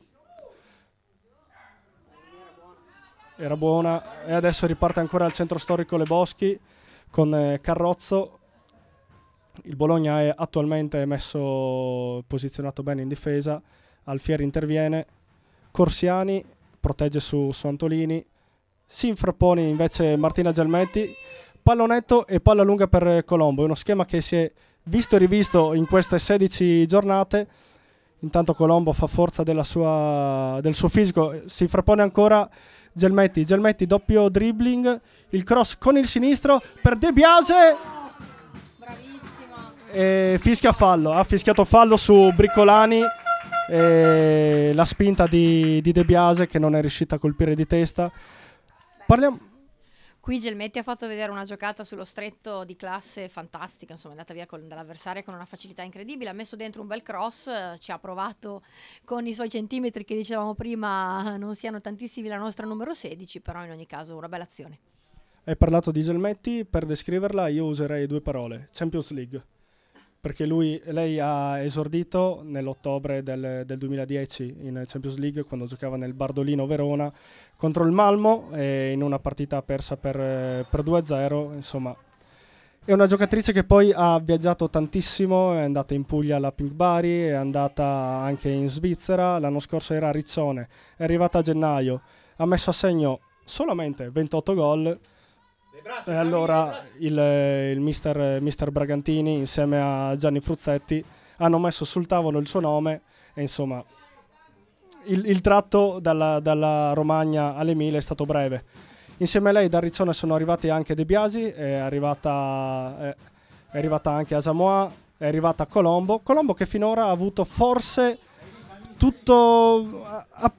era buona e adesso riparte ancora al centro storico Le Boschi con eh, Carrozzo. Il Bologna è attualmente messo, posizionato bene in difesa, Alfieri interviene, Corsiani protegge su, su Antolini, si infrappone invece Martina Gelmetti, pallonetto e palla lunga per Colombo, è uno schema che si è visto e rivisto in queste 16 giornate. Intanto Colombo fa forza sua, del suo fisico, si frappone ancora Gelmetti, Gelmetti, doppio dribbling, il cross con il sinistro per De Biase. Oh, bravissima. E fischia fallo, ha fischiato fallo su Bricolani. E la spinta di, di De Biase che non è riuscita a colpire di testa. Parliamo Qui Gelmetti ha fatto vedere una giocata sullo stretto di classe fantastica, insomma è andata via con, dall'avversaria con una facilità incredibile, ha messo dentro un bel cross, eh, ci ha provato con i suoi centimetri che dicevamo prima non siano tantissimi la nostra numero 16, però in ogni caso una bella azione. Hai parlato di Gelmetti, per descriverla io userei due parole, Champions League perché lui, lei ha esordito nell'ottobre del, del, 2010 in Champions League quando giocava nel Bardolino Verona contro il Malmo e in una partita persa per, per 2-0, insomma è una giocatrice che poi ha viaggiato tantissimo, è andata in Puglia alla Pink Bari, è andata anche in Svizzera, l'anno scorso era a Riccione, è arrivata a gennaio, ha messo a segno solamente 28 gol Grazie, allora grazie. il, il mister, mister, Bragantini insieme a Gianni Fruzzetti hanno messo sul tavolo il suo nome e insomma il, il tratto dalla, dalla Romagna alle Mille è stato breve. Insieme a lei da Rizzone sono arrivati anche De Biasi, è arrivata, è arrivata anche Samoa, è arrivata Colombo. Colombo che finora ha avuto forse tutto... Ha,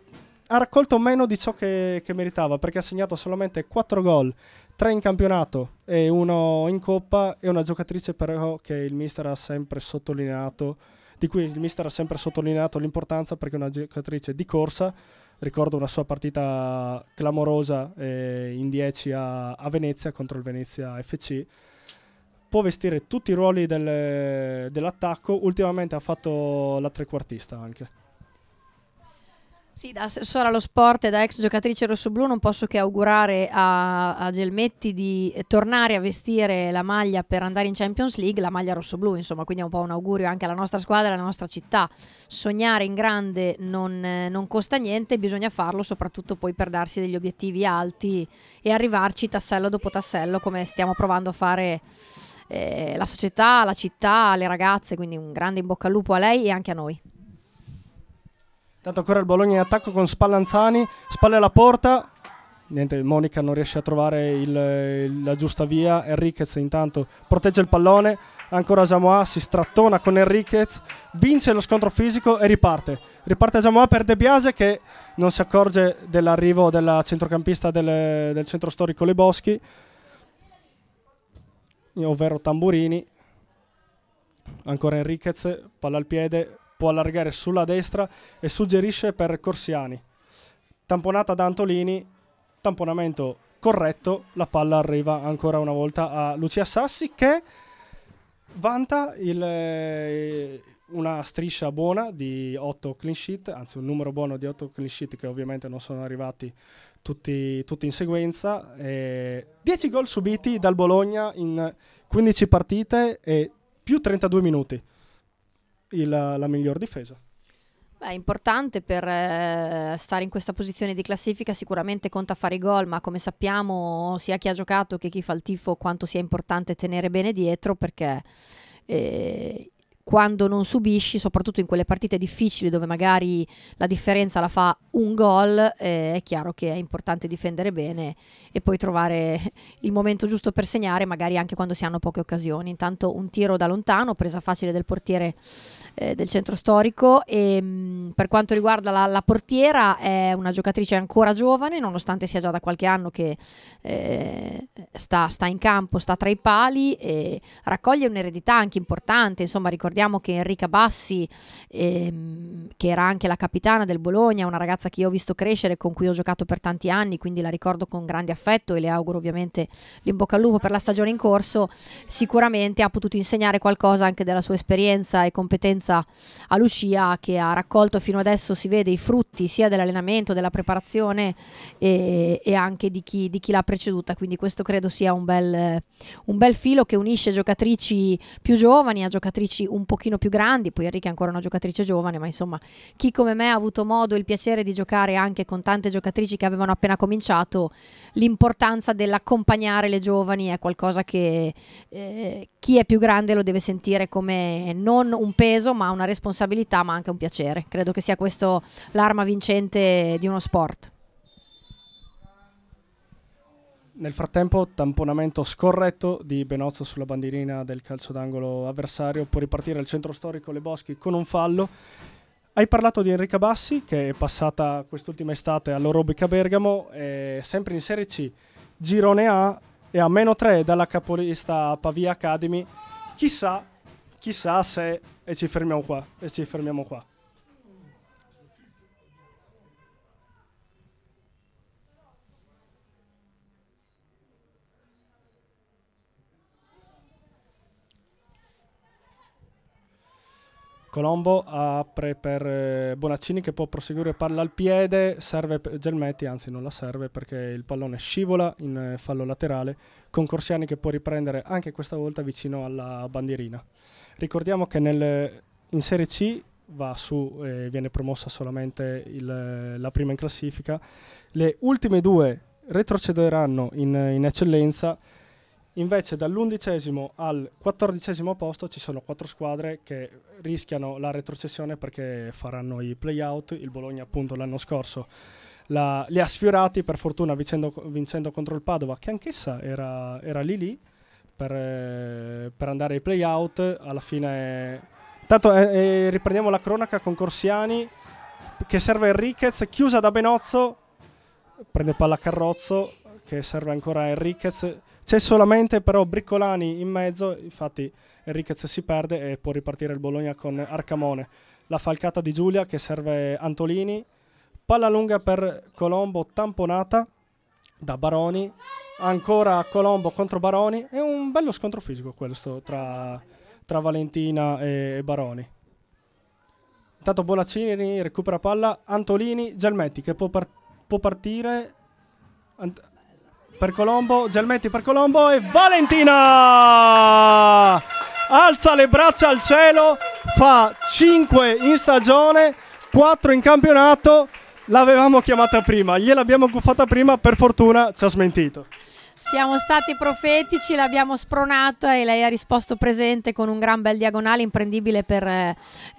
ha raccolto meno di ciò che, che meritava perché ha segnato solamente 4 gol tre in campionato e uno in coppa e una giocatrice però che il mister ha sempre sottolineato di cui il mister ha sempre sottolineato l'importanza perché è una giocatrice di corsa ricordo una sua partita clamorosa eh, in 10 a, a, Venezia contro il Venezia FC può vestire tutti i ruoli del, dell'attacco ultimamente ha fatto la trequartista anche sì, da assessora allo sport e da ex giocatrice rossoblu non posso che augurare a, a, Gelmetti di tornare a vestire la maglia per andare in Champions League, la maglia rossoblu, insomma, quindi è un po' un augurio anche alla nostra squadra e alla nostra città. Sognare in grande non, non costa niente, bisogna farlo soprattutto poi per darsi degli obiettivi alti e arrivarci tassello dopo tassello come stiamo provando a fare eh, la società, la città, le ragazze, quindi un grande in bocca al lupo a lei e anche a noi. Tanto ancora il Bologna in attacco con Spallanzani, spalle alla porta. Niente, Monica non riesce a trovare il, la giusta via. Enriquez intanto protegge il pallone. Ancora Jamoa si strattona con Enriquez, vince lo scontro fisico e riparte. Riparte Jamoa per De Biase che non si accorge dell'arrivo della centrocampista del, del centro storico Le Boschi, ovvero Tamburini. Ancora Enriquez, palla al piede, può allargare sulla destra e suggerisce per Corsiani. Tamponata da Antolini, tamponamento corretto, la palla arriva ancora una volta a Lucia Sassi che vanta il, eh, una striscia buona di 8 clean sheet, anzi un numero buono di 8 clean sheet che ovviamente non sono arrivati tutti, tutti in sequenza. 10 gol subiti dal Bologna in 15 partite e più 32 minuti il, la miglior difesa. Beh, importante per eh, stare in questa posizione di classifica sicuramente conta fare i gol, ma come sappiamo sia chi ha giocato che chi fa il tifo quanto sia importante tenere bene dietro perché eh, quando non subisci, soprattutto in quelle partite difficili dove magari la differenza la fa un gol, eh, è chiaro che è importante difendere bene e poi trovare il momento giusto per segnare, magari anche quando si hanno poche occasioni. Intanto un tiro da lontano, presa facile del portiere eh, del centro storico e ehm, mh, per quanto riguarda la, la, portiera è una giocatrice ancora giovane, nonostante sia già da qualche anno che eh, sta, sta in campo, sta tra i pali e raccoglie un'eredità anche importante, insomma ricordiamo ricordiamo che Enrica Bassi, ehm, che era anche la capitana del Bologna, una ragazza che io ho visto crescere, con cui ho giocato per tanti anni, quindi la ricordo con grande affetto e le auguro ovviamente l'in bocca al lupo per la stagione in corso, sicuramente ha potuto insegnare qualcosa anche della sua esperienza e competenza a Lucia che ha raccolto fino adesso, si vede, i frutti sia dell'allenamento, della preparazione e, e anche di chi, di chi l'ha preceduta, quindi questo credo sia un bel, un bel filo che unisce giocatrici più giovani a giocatrici un pochino più grandi, poi Enrica è ancora una giocatrice giovane, ma insomma chi come me ha avuto modo e il piacere di giocare anche con tante giocatrici che avevano appena cominciato, l'importanza dell'accompagnare le giovani è qualcosa che eh, chi è più grande lo deve sentire come non un peso, ma una responsabilità, ma anche un piacere. Credo che sia questo l'arma vincente di uno sport. Nel frattempo, tamponamento scorretto di Benozzo sulla bandierina del calcio d'angolo avversario. Può ripartire il centro storico Le Boschi con un fallo. Hai parlato di Enrica Bassi, che è passata quest'ultima estate all'Orobica Bergamo, sempre in Serie C, girone A e a meno 3 dalla capolista Pavia Academy. Chissà, chissà se... E ci fermiamo qua, e ci fermiamo qua. Colombo apre per eh, Bonaccini che può proseguire palla al piede, serve Gelmetti, anzi non la serve perché il pallone scivola in eh, fallo laterale con Corsiani che può riprendere anche questa volta vicino alla bandierina. Ricordiamo che nel, in Serie C va su e eh, viene promossa solamente il, eh, la prima in classifica, le ultime due retrocederanno in, in eccellenza Invece dall'undicesimo al quattordicesimo posto ci sono quattro squadre che rischiano la retrocessione perché faranno i playout. Il Bologna appunto l'anno scorso la, li ha sfiorati per fortuna vincendo, vincendo contro il Padova che anch'essa era, era lì lì per, eh, per, andare ai playout. Alla fine... Tanto eh, eh, riprendiamo la cronaca con Corsiani che serve Enriquez, chiusa da Benozzo, prende palla a Carrozzo, che serve ancora a Enriquez. C'è solamente però Briccolani in mezzo, infatti Enriquez si perde e può ripartire il Bologna con Arcamone. La falcata di Giulia che serve Antolini. Palla lunga per Colombo, tamponata da Baroni. Ancora Colombo contro Baroni. È un bello scontro fisico questo tra, tra Valentina e Baroni. Intanto Bonaccini recupera palla. Antolini, Gelmetti che può, par può partire. Ant per Colombo, Gelmetti per Colombo e Valentina! Alza le braccia al cielo, fa 5 in stagione, 4 in campionato. L'avevamo chiamata prima, gliel'abbiamo guffata prima, per fortuna ci ha smentito. Siamo stati profetici, l'abbiamo spronata e lei ha risposto presente con un gran bel diagonale imprendibile per, eh,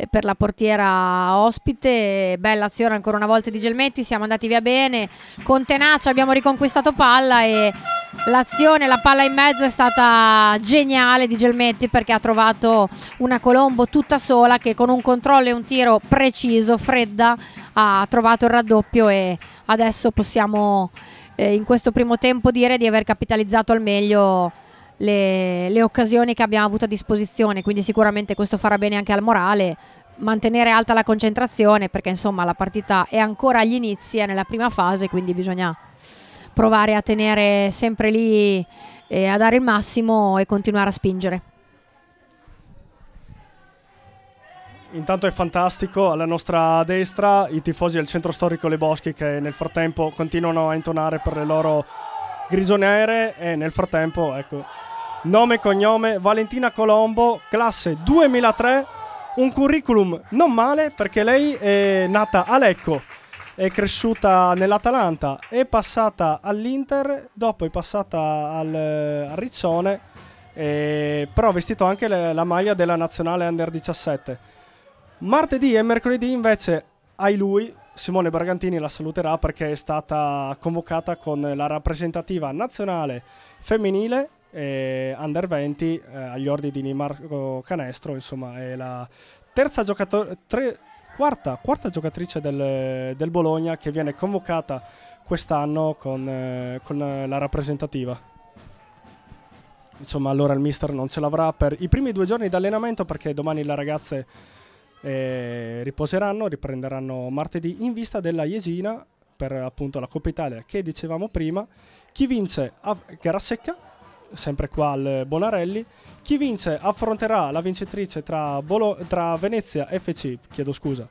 per la portiera ospite. Bella azione ancora una volta di Gelmetti, siamo andati via bene, con tenacia abbiamo riconquistato palla e l'azione, la palla in mezzo è stata geniale di Gelmetti perché ha trovato una Colombo tutta sola che con un controllo e un tiro preciso, fredda, ha trovato il raddoppio e adesso possiamo eh, in questo primo tempo dire di aver capitalizzato al meglio le, le occasioni che abbiamo avuto a disposizione, quindi sicuramente questo farà bene anche al morale, mantenere alta la concentrazione perché insomma la partita è ancora agli inizi, è nella prima fase, quindi bisogna provare a tenere sempre lì, eh, a dare il massimo e continuare a spingere. intanto è fantastico. Alla nostra destra i tifosi del centro storico Le Boschi che nel frattempo continuano a intonare per le loro grisoniere e nel frattempo, ecco, nome e cognome Valentina Colombo, classe 2003, un curriculum non male perché lei è nata a Lecco, è cresciuta nell'Atalanta, è passata all'Inter, dopo è passata al, al Rizzone, e, però ha vestito anche le, la maglia della nazionale Under 17 Martedì e mercoledì invece hai lui, Simone Bragantini la saluterà perché è stata convocata con la rappresentativa nazionale femminile e under 20 eh, agli ordini di Marco Canestro, insomma è la terza giocator- quarta, quarta, giocatrice del, del, Bologna che viene convocata quest'anno con, eh, con la rappresentativa insomma allora il mister non ce l'avrà per i primi due giorni di allenamento perché domani le ragazze eh, riposeranno, riprenderanno martedì in vista della Jesina per appunto la Coppa Italia che dicevamo prima. Chi vince a gara secca, sempre qua al Bonarelli, chi vince affronterà la vincitrice tra, Bolo- tra Venezia FC, chiedo scusa,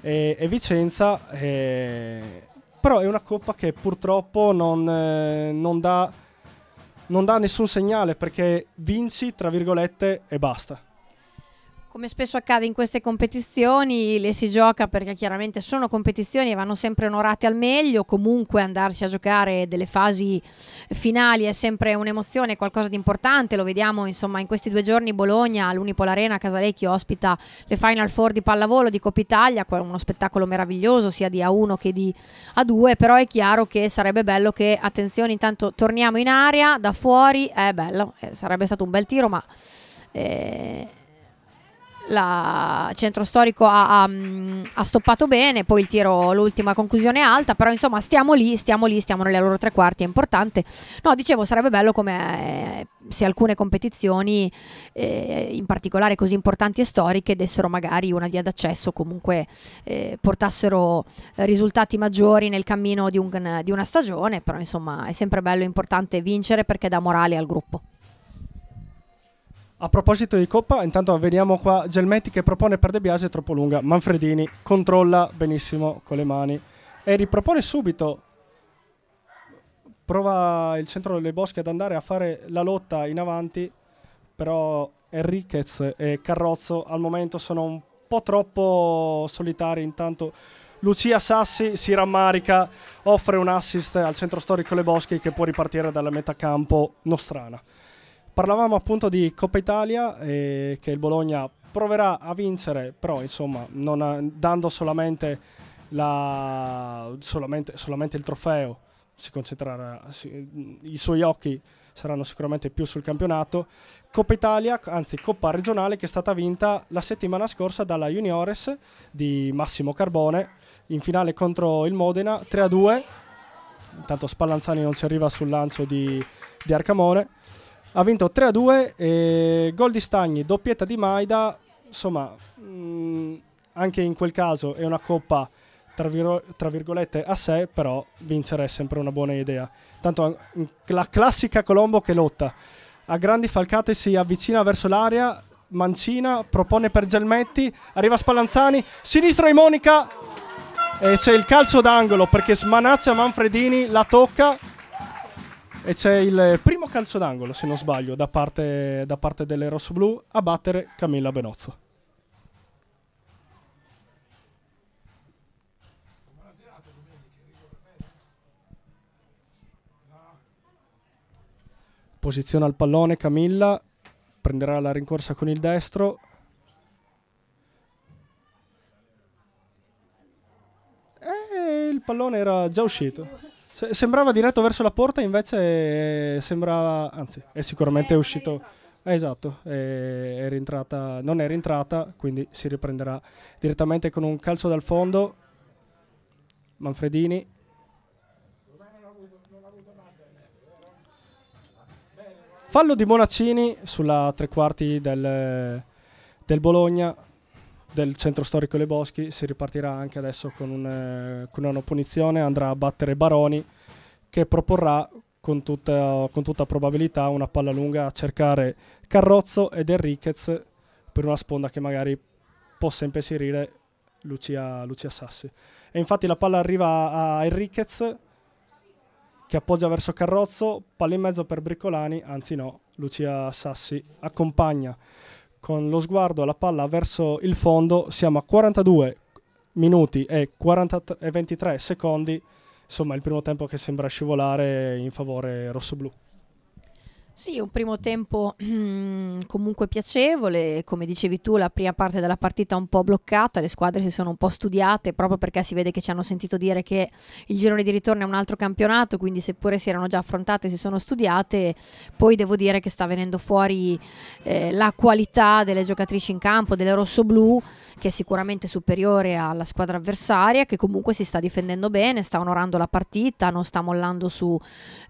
e, e Vicenza. E eh, però è una coppa che purtroppo non, eh, non, dà, non dà nessun segnale perché vinci, tra virgolette, e basta come spesso accade in queste competizioni, le si gioca perché chiaramente sono competizioni e vanno sempre onorate al meglio, comunque andarsi a giocare delle fasi finali è sempre un'emozione, qualcosa di importante, lo vediamo insomma in questi due giorni Bologna l'Unipol Arena Casalecchi ospita le Final Four di pallavolo di Coppa Italia, uno spettacolo meraviglioso sia di A1 che di A2, però è chiaro che sarebbe bello che, attenzione, intanto torniamo in aria da fuori, è eh, bello, eh, sarebbe stato un bel tiro ma... Eh, il centro storico ha, ha, mm, ha, stoppato bene, poi il tiro, l'ultima conclusione alta, però insomma stiamo lì, stiamo lì, stiamo nelle loro tre quarti, è importante. No, dicevo, sarebbe bello come eh, se alcune competizioni, eh, in particolare così importanti e storiche, dessero magari una via d'accesso, comunque eh, portassero risultati maggiori nel cammino di, un, di una stagione, però insomma è sempre bello e importante vincere perché dà morale al gruppo. A proposito di Coppa, intanto vediamo qua Gelmetti che propone per De Biase è troppo lunga. Manfredini controlla benissimo con le mani e ripropone subito. Prova il centro delle bosche ad andare a fare la lotta in avanti, però Enriquez e Carrozzo al momento sono un po' troppo solitari. Intanto Lucia Sassi si rammarica, offre un assist al centro storico Le Boschi che può ripartire dalla metà campo nostrana parlavamo appunto di Coppa Italia eh, che il Bologna proverà a vincere, però insomma non ha, dando solamente, la, solamente, solamente, il trofeo, si concentrerà, si, i suoi occhi saranno sicuramente più sul campionato. Coppa Italia, anzi Coppa regionale che è stata vinta la settimana scorsa dalla Juniores di Massimo Carbone in finale contro il Modena 3-2. Intanto Spallanzani non ci arriva sul lancio di, di Arcamone ha vinto 3 a 2, gol di Stagni, doppietta di Maida, insomma mh, mm, anche in quel caso è una coppa tra, virgo tra, virgolette a sé, però vincere è sempre una buona idea. Tanto la classica Colombo che lotta, a grandi falcate si avvicina verso l'area, Mancina propone per Gelmetti, arriva Spallanzani, sinistra di Monica e c'è il calcio d'angolo perché smanaccia Manfredini, la tocca e c'è il primo calcio d'angolo, se non sbaglio, da parte, da parte delle rossoblù a battere Camilla Benozzo. Posiziona il pallone Camilla, prenderà la rincorsa con il destro. E eh, il pallone era già uscito sembrava diretto verso la porta, invece eh, sembrava, anzi, è sicuramente è uscito. È eh, esatto, è, è rientrata, non è rientrata, quindi si riprenderà direttamente con un calcio dal fondo. Manfredini. Fallo di Bonaccini sulla tre quarti del, del Bologna del centro storico Le Boschi, si ripartirà anche adesso con, un, eh, con una punizione, andrà a battere Baroni che proporrà con tutta, con tutta, probabilità una palla lunga a cercare Carrozzo ed Enriquez per una sponda che magari possa impensierire Lucia, Lucia Sassi. E infatti la palla arriva a Enriquez che appoggia verso Carrozzo, palla in mezzo per Bricolani, anzi no, Lucia Sassi accompagna con lo sguardo alla palla verso il fondo siamo a 42 minuti e, 43, e 23 secondi, insomma il primo tempo che sembra scivolare in favore rossoblù. Sì, un primo tempo comunque piacevole, come dicevi tu la prima parte della partita un po' bloccata, le squadre si sono un po' studiate proprio perché si vede che ci hanno sentito dire che il girone di ritorno è un altro campionato, quindi seppure si erano già affrontate si sono studiate, poi devo dire che sta venendo fuori eh, la qualità delle giocatrici in campo, delle rossoblù, che è sicuramente superiore alla squadra avversaria, che comunque si sta difendendo bene, sta onorando la partita, non sta mollando su,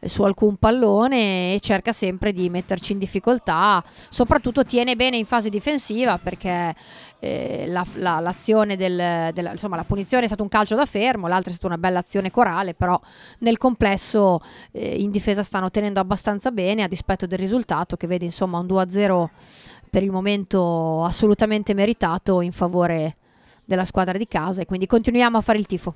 su alcun pallone e cerca sempre sempre di metterci in difficoltà, soprattutto tiene bene in fase difensiva perché eh, la, la, l'azione del, della, insomma, la punizione è stato un calcio da fermo, l'altra è stata una bella azione corale, però nel complesso eh, in difesa stanno tenendo abbastanza bene a dispetto del risultato che vede insomma un 2-0 per il momento assolutamente meritato in favore della squadra di casa e quindi continuiamo a fare il tifo.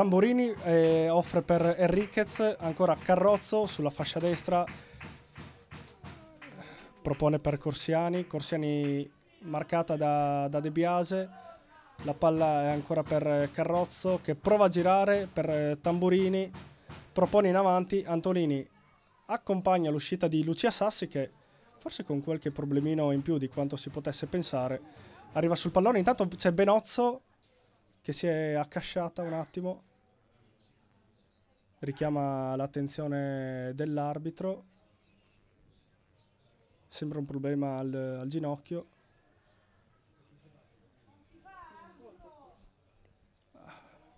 Tamburini eh, offre per Enriquez, ancora Carrozzo sulla fascia destra, propone per Corsiani, Corsiani marcata da, da De Biase, la palla è ancora per Carrozzo che prova a girare per eh, Tamburini, propone in avanti Antonini, accompagna l'uscita di Lucia Sassi che forse con qualche problemino in più di quanto si potesse pensare arriva sul pallone, intanto c'è Benozzo che si è accasciata un attimo richiama l'attenzione dell'arbitro, sembra un problema al, al ginocchio.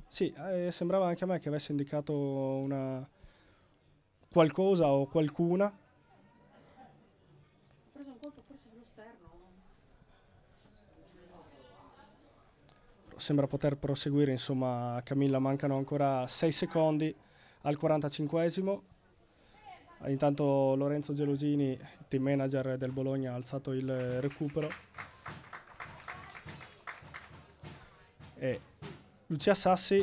Sì, eh, sembrava anche a me che avesse indicato una qualcosa o qualcuna. Sembra poter proseguire, insomma, Camilla mancano ancora 6 secondi al 45esimo. Intanto Lorenzo Gelosini, team manager del Bologna, ha alzato il recupero. E Lucia Sassi,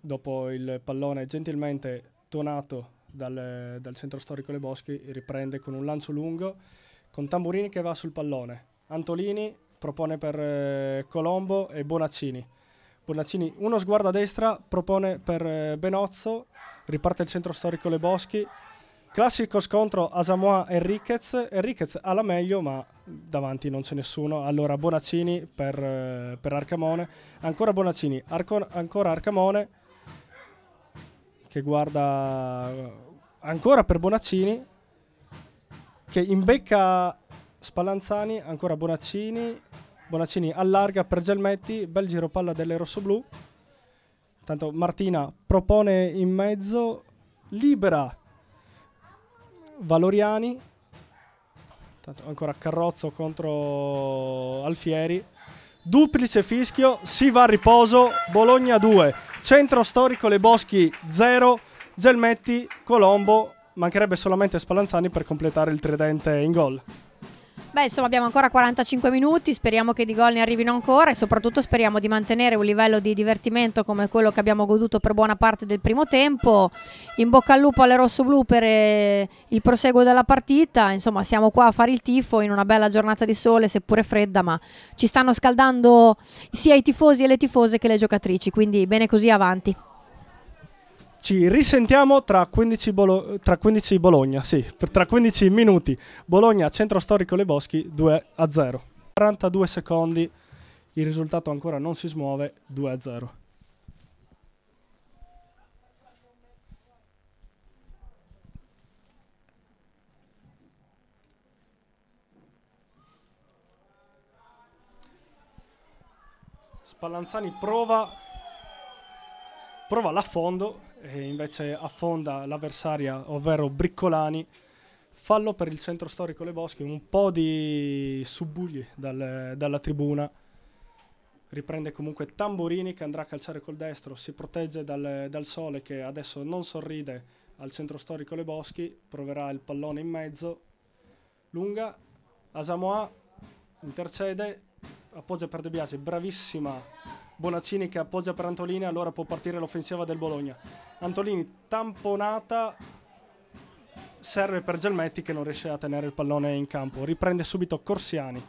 dopo il pallone gentilmente donato dal, dal centro storico Le Boschi, riprende con un lancio lungo, con Tamburini che va sul pallone. Antolini propone per eh, Colombo e Bonaccini. Bonaccini uno sguardo a destra, propone per eh, Benozzo riparte il centro storico Le Boschi. Classico scontro Asamoa Enriquez. Enriquez ha la meglio, ma davanti non c'è nessuno. Allora Bonaccini per, eh, per Arcamone. Ancora Bonaccini, Arcon, ancora Arcamone che guarda ancora per Bonaccini che imbecca Spallanzani, ancora Bonaccini. Bonaccini allarga per Gelmetti, bel giro palla delle rossoblù. blu Tanto Martina propone in mezzo, libera Valoriani, Tanto ancora Carrozzo contro Alfieri, duplice fischio, si va a riposo, Bologna 2, centro storico Le Boschi 0, Gelmetti, Colombo, mancherebbe solamente Spallanzani per completare il tridente in gol. Beh, insomma, abbiamo ancora 45 minuti, speriamo che di gol ne arrivino ancora e soprattutto speriamo di mantenere un livello di divertimento come quello che abbiamo goduto per buona parte del primo tempo. In bocca al lupo alle rossoblù per eh, il proseguo della partita. Insomma, siamo qua a fare il tifo in una bella giornata di sole, seppure fredda, ma ci stanno scaldando sia i tifosi e le tifose che le giocatrici, quindi bene così avanti. Ci risentiamo tra 15, Bolo- tra 15 Bologna, sì, tra 15 minuti. Bologna, centro storico Le Boschi, 2 a 0. 42 secondi, il risultato ancora non si smuove, 2 a 0. Spallanzani prova prova l'affondo e invece affonda l'avversaria, ovvero Briccolani. Fallo per il centro storico Le Bosche, un po' di subbugli dal, dalla tribuna. Riprende comunque Tamburini che andrà a calciare col destro, si protegge dal, dal sole che adesso non sorride al centro storico Le Boschi, proverà il pallone in mezzo, lunga, Asamoa intercede, appoggia per De Biasi, bravissima Bonaccini che appoggia per Antolini, allora può partire l'offensiva del Bologna. Antolini tamponata, serve per Gelmetti che non riesce a tenere il pallone in campo. Riprende subito Corsiani.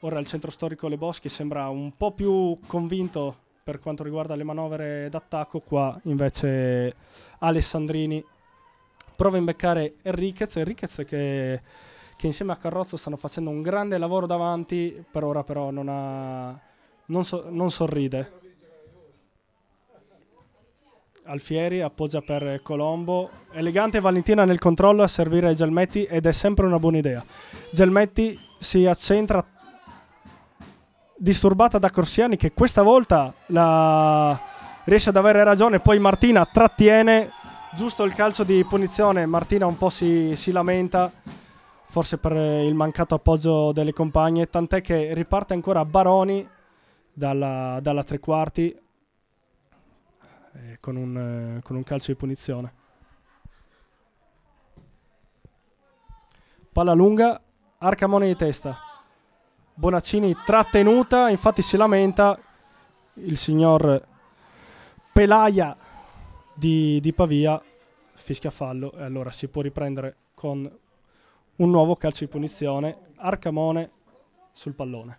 Ora il centro storico Le Boschi sembra un po' più convinto per quanto riguarda le manovre d'attacco. Qua invece Alessandrini prova a imbeccare Enriquez. Enriquez che, che insieme a Carrozzo stanno facendo un grande lavoro davanti. Per ora però non ha non, so, non sorride. Alfieri appoggia per Colombo. Elegante Valentina nel controllo a servire ai Gelmetti ed è sempre una buona idea. Gelmetti si accentra disturbata da Corsiani che questa volta la... riesce ad avere ragione. Poi Martina trattiene giusto il calcio di punizione. Martina un po' si, si lamenta forse per il mancato appoggio delle compagne. Tant'è che riparte ancora Baroni dalla, dalla tre quarti eh, con, un, eh, con un calcio di punizione. Palla lunga, Arcamone di testa. Bonaccini trattenuta, infatti si lamenta il signor Pelaia di, di, Pavia, fischia fallo e allora si può riprendere con un nuovo calcio di punizione, Arcamone sul pallone.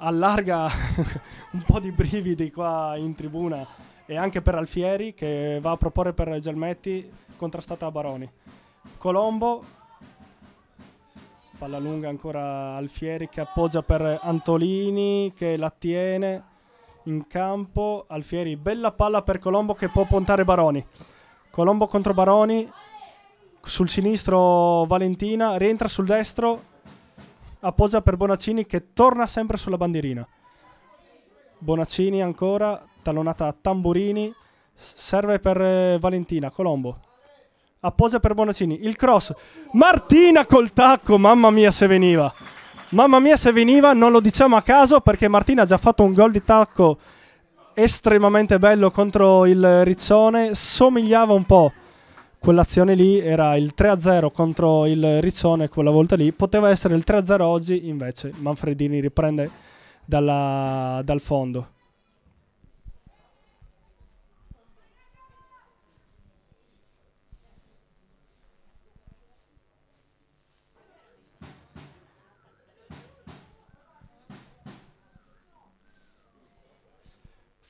allarga un po' di brividi qua in tribuna e anche per Alfieri che va a proporre per Gelmetti contrastata a Baroni. Colombo, palla lunga ancora Alfieri che appoggia per Antolini che la tiene in campo. Alfieri, bella palla per Colombo che può puntare Baroni. Colombo contro Baroni, sul sinistro Valentina, rientra sul destro appoggia per Bonaccini che torna sempre sulla bandierina. Bonaccini ancora, tallonata a Tamburini, serve per eh, Valentina, Colombo. Appoggia per Bonaccini, il cross, Martina col tacco, mamma mia se veniva. Mamma mia se veniva, non lo diciamo a caso perché Martina ha già fatto un gol di tacco estremamente bello contro il Riccione, somigliava un po' quell'azione lì era il 3-0 contro il Riccione quella volta lì, poteva essere il 3-0 oggi, invece Manfredini riprende dalla, dal fondo.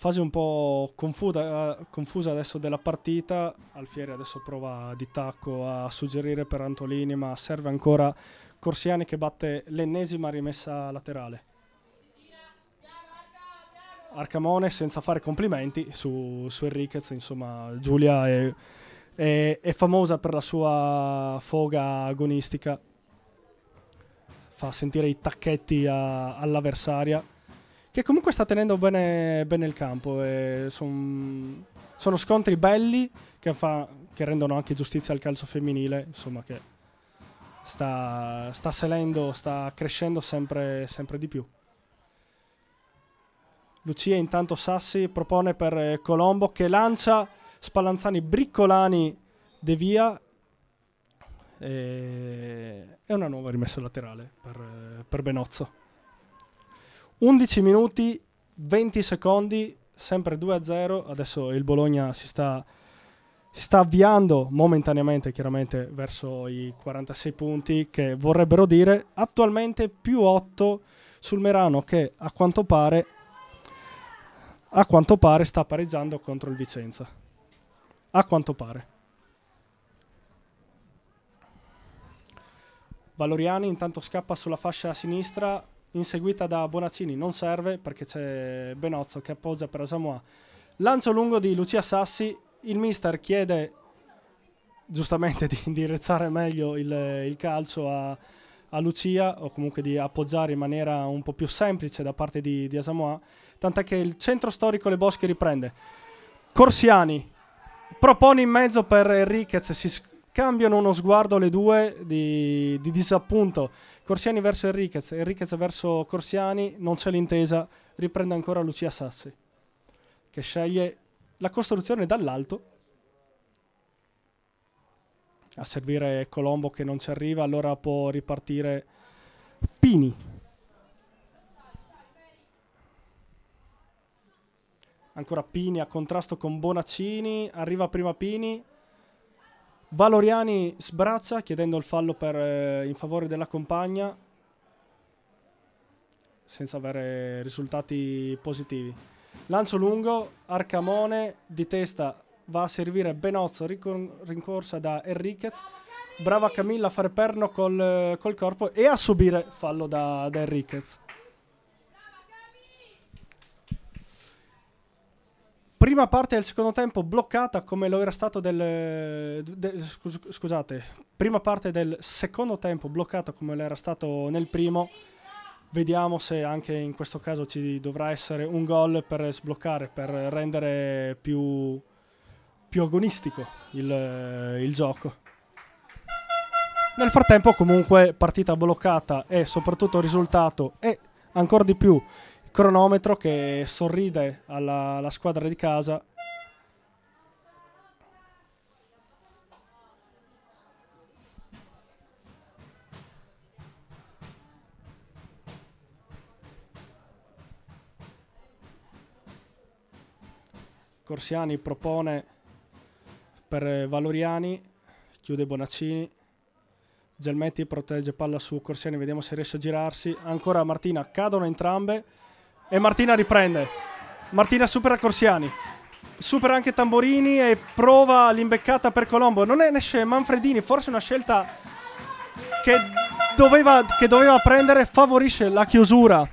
fase un po' confusa, confusa, adesso della partita. Alfieri adesso prova di tacco a suggerire per Antolini, ma serve ancora Corsiani che batte l'ennesima rimessa laterale. Arcamone senza fare complimenti su, su Enriquez, insomma Giulia è, è, è famosa per la sua foga agonistica, fa sentire i tacchetti a, all'avversaria che comunque sta tenendo bene, bene il campo. Son, sono scontri belli che, fa, che, rendono anche giustizia al calcio femminile, insomma che sta, sta salendo, sta crescendo sempre, sempre di più. Lucia intanto Sassi propone per Colombo che lancia Spallanzani Briccolani De Via e una nuova rimessa laterale per, per Benozzo. 11 minuti, 20 secondi, sempre 2-0. Adesso il Bologna si sta, si sta, avviando momentaneamente, chiaramente, verso i 46 punti, che vorrebbero dire attualmente più 8 sul Merano, che a quanto pare, a quanto pare sta pareggiando contro il Vicenza. A quanto pare. Valoriani intanto scappa sulla fascia sinistra, inseguita da Bonaccini non serve perché c'è Benozzo che appoggia per Asamoa. Lancio lungo di Lucia Sassi, il mister chiede giustamente di indirizzare meglio il, il calcio a, a, Lucia o comunque di appoggiare in maniera un po' più semplice da parte di, di Asamoa, tant'è che il centro storico Le Bosche riprende. Corsiani propone in mezzo per Enriquez, si, scambiano uno sguardo le due di, di disappunto. Corsiani verso Enriquez, Enriquez verso Corsiani, non c'è l'intesa, riprende ancora Lucia Sassi, che sceglie la costruzione dall'alto. A servire Colombo che non ci arriva, allora può ripartire Pini. Ancora Pini a contrasto con Bonaccini, arriva prima Pini, Valoriani sbrazza chiedendo il fallo per, eh, in favore della compagna senza avere risultati positivi. Lancio lungo, Arcamone di testa va a servire Benozzo rincorsa da Enriquez. Brava Camilla a fare perno col, col corpo e a subire fallo da, da Enriquez. Prima parte del secondo tempo bloccata come lo era stato del... De, scus, scusate, prima parte del secondo tempo bloccata come lo era stato nel primo. Vediamo se anche in questo caso ci dovrà essere un gol per sbloccare, per rendere più, più agonistico il, il gioco. Nel frattempo comunque partita bloccata e soprattutto risultato e ancora di più cronometro che sorride alla, alla squadra di casa. Corsiani propone per Valoriani, chiude Bonaccini, Gelmetti protegge palla su Corsiani, vediamo se riesce a girarsi, ancora Martina, cadono entrambe, e Martina riprende. Martina supera Corsiani. Supera anche Tamborini e prova l'imbeccata per Colombo. Non è, esce Manfredini, forse una scelta che doveva, che doveva prendere. Favorisce la chiusura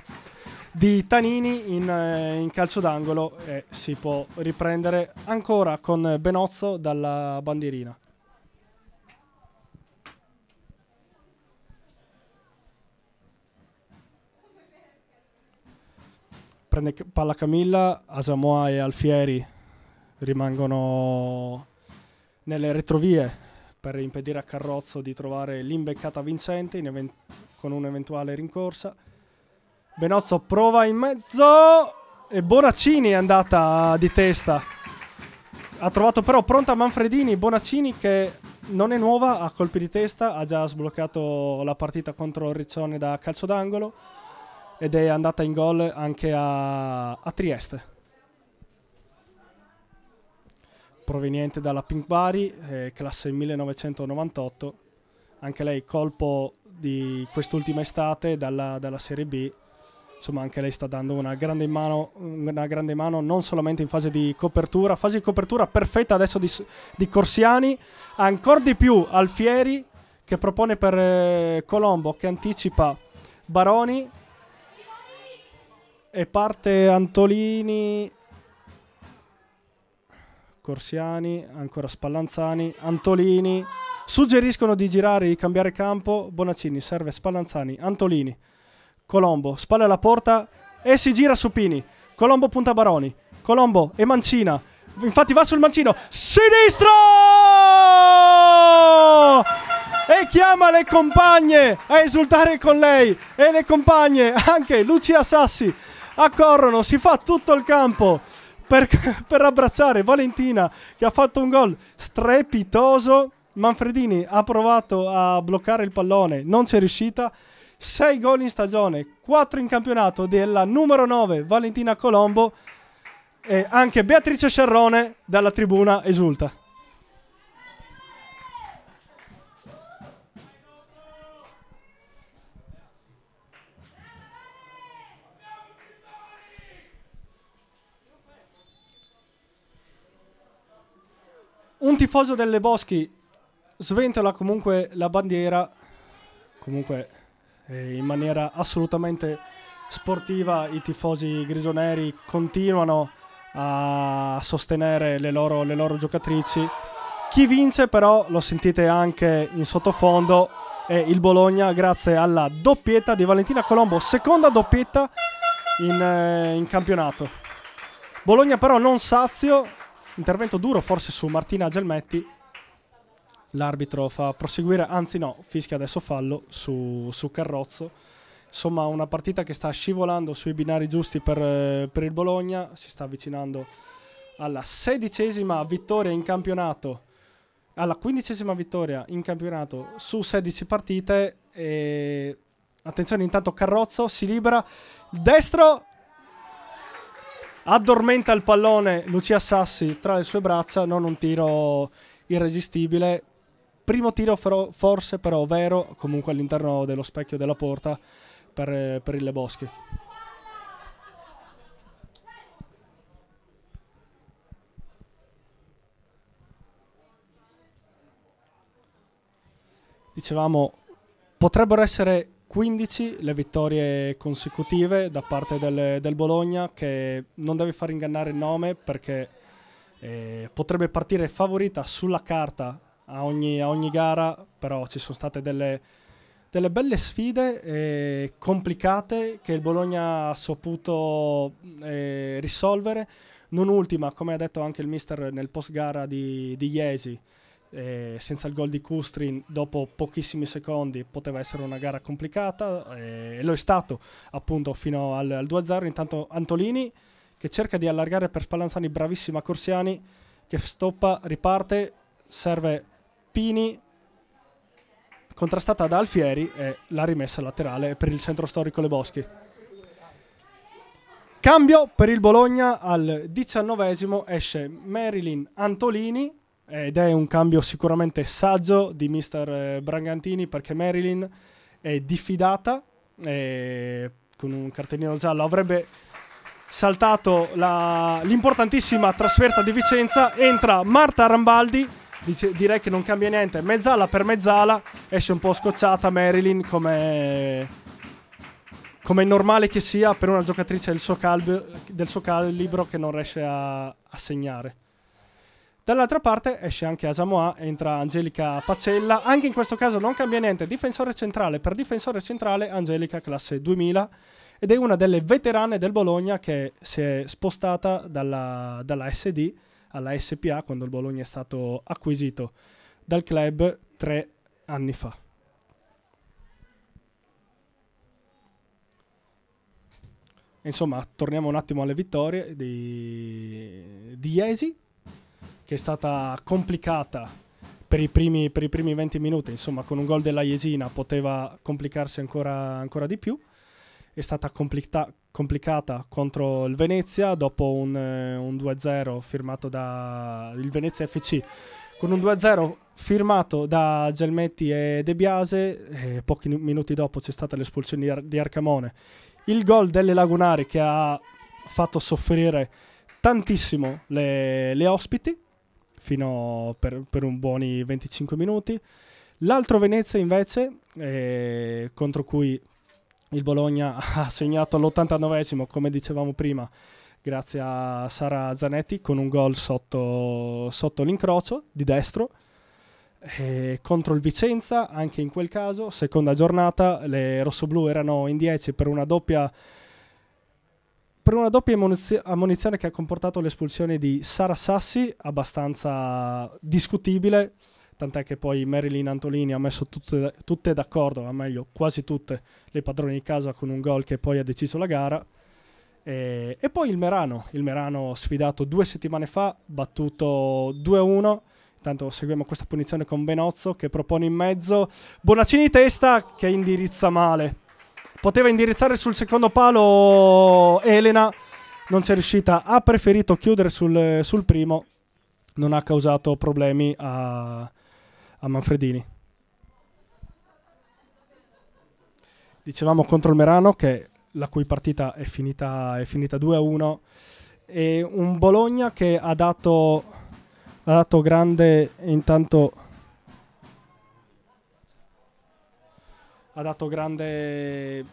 di Tanini in, eh, in calcio d'angolo e si può riprendere ancora con Benozzo dalla bandierina. prende palla Camilla, Asamoa e Alfieri rimangono nelle retrovie per impedire a Carrozzo di trovare l'imbeccata vincente event- con un'eventuale rincorsa. Benozzo prova in mezzo e Bonaccini è andata di testa. Ha trovato però pronta Manfredini, Bonaccini che non è nuova a colpi di testa, ha già sbloccato la partita contro Riccione da calcio d'angolo ed è andata in gol anche a, a Trieste. Proveniente dalla Pink Bari, eh, classe 1998, anche lei colpo di quest'ultima estate dalla, dalla Serie B insomma anche lei sta dando una grande, mano, una grande mano non solamente in fase di copertura fase di copertura perfetta adesso di, di Corsiani ancora di più Alfieri che propone per eh, Colombo che anticipa Baroni e parte Antolini, Corsiani, ancora Spallanzani, Antolini. Suggeriscono di girare e di cambiare campo. Bonaccini serve Spallanzani, Antolini, Colombo, spalle alla porta e si gira su Pini. Colombo punta Baroni, Colombo e Mancina. Infatti va sul mancino, sinistro! E chiama le compagne a esultare con lei e le compagne anche Lucia Sassi accorrono, si fa tutto il campo per, per abbracciare Valentina che ha fatto un gol strepitoso. Manfredini ha provato a bloccare il pallone, non c'è riuscita. 6 gol in stagione, 4 in campionato della numero 9 Valentina Colombo e anche Beatrice Scerrone dalla tribuna esulta. Un tifoso delle Boschi sventola comunque la bandiera, comunque eh, in maniera assolutamente sportiva i tifosi grisoneri continuano a sostenere le loro, le loro giocatrici. Chi vince però, lo sentite anche in sottofondo, è il Bologna grazie alla doppietta di Valentina Colombo, seconda doppietta in, eh, in campionato. Bologna però non sazio Intervento duro forse su Martina Gelmetti. L'arbitro fa proseguire, anzi no, fischia adesso fallo su, su Carrozzo. Insomma, una partita che sta scivolando sui binari giusti per, eh, per il Bologna. Si sta avvicinando alla sedicesima vittoria in campionato alla quindicesima vittoria in campionato su 16 partite. E... Attenzione, intanto Carrozzo si libera. Il destro addormenta il pallone Lucia Sassi tra le sue braccia, non un tiro irresistibile. Primo tiro forse però vero, comunque all'interno dello specchio della porta per, per il Le Boschi. Dicevamo, potrebbero essere 15 le vittorie consecutive da parte del, del, Bologna che non deve far ingannare il nome perché eh, potrebbe partire favorita sulla carta a ogni, a ogni, gara, però ci sono state delle, delle belle sfide eh, complicate che il Bologna ha saputo eh, risolvere, non ultima come ha detto anche il mister nel post gara di, di Iesi eh, senza il gol di Kustrin dopo pochissimi secondi poteva essere una gara complicata eh, e lo è stato appunto fino al, al 2-0 intanto Antolini che cerca di allargare per Spallanzani bravissima Corsiani che stoppa, riparte serve Pini contrastata da Alfieri e la rimessa laterale per il centro storico Le Boschi cambio per il Bologna al 19esimo esce Marilyn Antolini ed è un cambio sicuramente saggio di mister eh, Brangantini perché Marilyn è diffidata con un cartellino giallo avrebbe saltato l'importantissima trasferta di Vicenza entra Marta Rambaldi dice, direi che non cambia niente mezzala per mezzala esce un po' scocciata Marilyn come come è normale che sia per una giocatrice del suo, calibro, del suo calibro che non riesce a, a segnare Dall'altra parte esce anche Asamoa, entra Angelica Pazzella, anche in questo caso non cambia niente, difensore centrale per difensore centrale Angelica classe 2000 ed è una delle veterane del Bologna che si è spostata dalla, dalla SD alla SPA quando il Bologna è stato acquisito dal club tre anni fa. Insomma, torniamo un attimo alle vittorie di, di Iesi che è stata complicata per i primi, per i primi 20 minuti, insomma con un gol della Jesina poteva complicarsi ancora, ancora di più, è stata complita- complicata contro il Venezia dopo un, eh, un 2-0 firmato dal Venezia FC con un 2-0 firmato da Gelmetti e De Biase. E eh, pochi minuti dopo c'è stata l'espulsione di, Arcamone. Il gol delle Lagunari che ha fatto soffrire tantissimo le, le ospiti fino per, per un buoni 25 minuti. L'altro Venezia invece, eh, contro cui il Bologna ha segnato all'89esimo, come dicevamo prima, grazie a Sara Zanetti, con un gol sotto, sotto l'incrocio di destro. Eh, contro il Vicenza, anche in quel caso, seconda giornata, le rossoblu erano in 10 per una doppia per una doppia ammonizione che ha comportato l'espulsione di Sara Sassi, abbastanza discutibile, tant'è che poi Marilyn Antolini ha messo tutte, tutte d'accordo, o meglio quasi tutte le padrone di casa con un gol che poi ha deciso la gara. E, e poi il Merano, il Merano sfidato due settimane fa, battuto 2-1. Intanto seguiamo questa punizione con Benozzo che propone in mezzo Bonaccini testa che indirizza male. Poteva indirizzare sul secondo palo Elena, non c'è riuscita, ha preferito chiudere sul, sul primo, non ha causato problemi a, a Manfredini. Dicevamo contro il Merano che la cui partita è finita, è finita 2-1 e un Bologna che ha dato, ha dato grande intanto ha dato grande,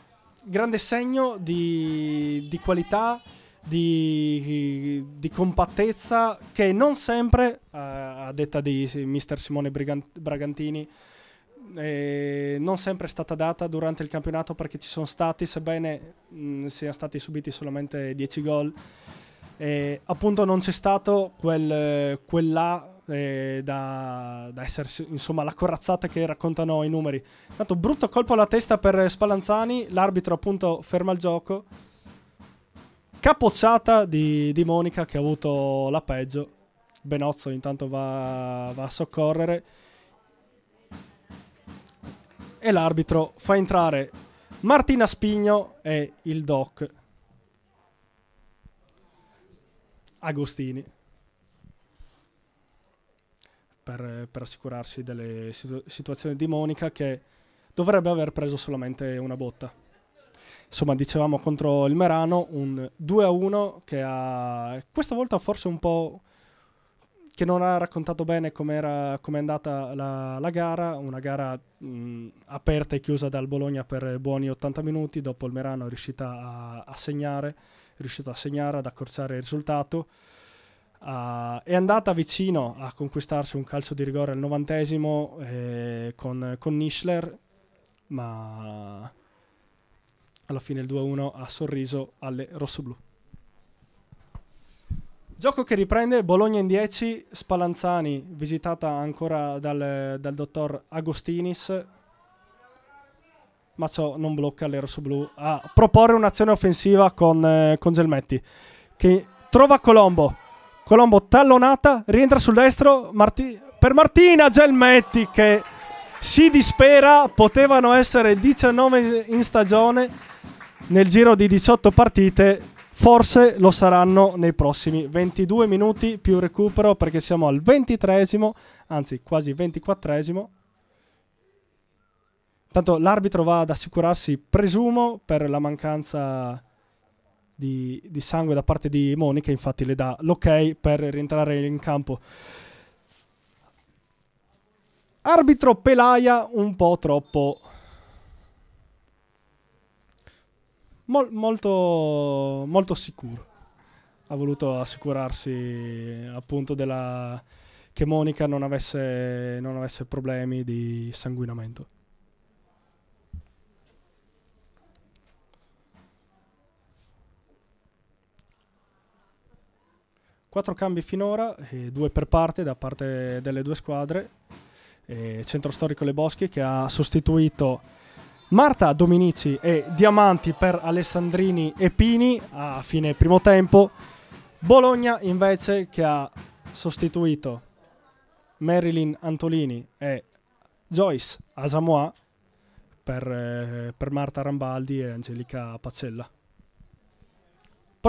grande segno di, di qualità, di, di, compattezza che non sempre, eh, a detta di mister Simone Bragantini, eh, non sempre è stata data durante il campionato perché ci sono stati, sebbene mh, mm, siano stati subiti solamente 10 gol, eh, appunto non c'è stato quel, quella eh, da, da, essere insomma la corazzata che raccontano i numeri. Intanto, brutto colpo alla testa per Spallanzani, l'arbitro appunto ferma il gioco. Capocciata di, di Monica che ha avuto la peggio. Benozzo intanto va, va a soccorrere. E l'arbitro fa entrare Martina Spigno e il Doc Agostini per, per assicurarsi delle situ- situazioni di Monica che dovrebbe aver preso solamente una botta. Insomma, dicevamo contro il Merano un 2-1 che ha questa volta forse un po' che non ha raccontato bene come è andata la, la, gara, una gara mh, aperta e chiusa dal Bologna per buoni 80 minuti, dopo il Merano è riuscita a, a segnare, è riuscito a segnare, ad accorciare il risultato. Uh, è andata vicino a conquistarsi un calcio di rigore al novantesimo eh, con, con Nischler, ma alla fine il 2-1 ha sorriso alle rossoblù. Gioco che riprende Bologna in 10, Spallanzani visitata ancora dal, dal dottor Agostinis, ma ciò non blocca le rossoblù a proporre un'azione offensiva con, eh, con Gelmetti, che trova Colombo, Colombo tallonata, rientra sul destro Marti per Martina Gelmetti che si dispera, potevano essere 19 in stagione, nel giro di 18 partite forse lo saranno nei prossimi 22 minuti più recupero perché siamo al 23esimo, anzi quasi 24esimo. Tanto l'arbitro va ad assicurarsi, presumo, per la mancanza di, di, sangue da parte di Monica, infatti le dà l'ok per rientrare in campo. Arbitro Pelaia un po' troppo... Mol, molto, molto sicuro. Ha voluto assicurarsi appunto della, che Monica non avesse, non avesse problemi di sanguinamento. Quattro cambi finora, eh, due per parte da parte delle due squadre. Eh, Centro Storico Le Boschi che ha sostituito Marta Dominici e Diamanti per Alessandrini e Pini a fine primo tempo. Bologna invece che ha sostituito Marilyn Antolini e Joyce Asamoah per, eh, per Marta Rambaldi e Angelica Pacella.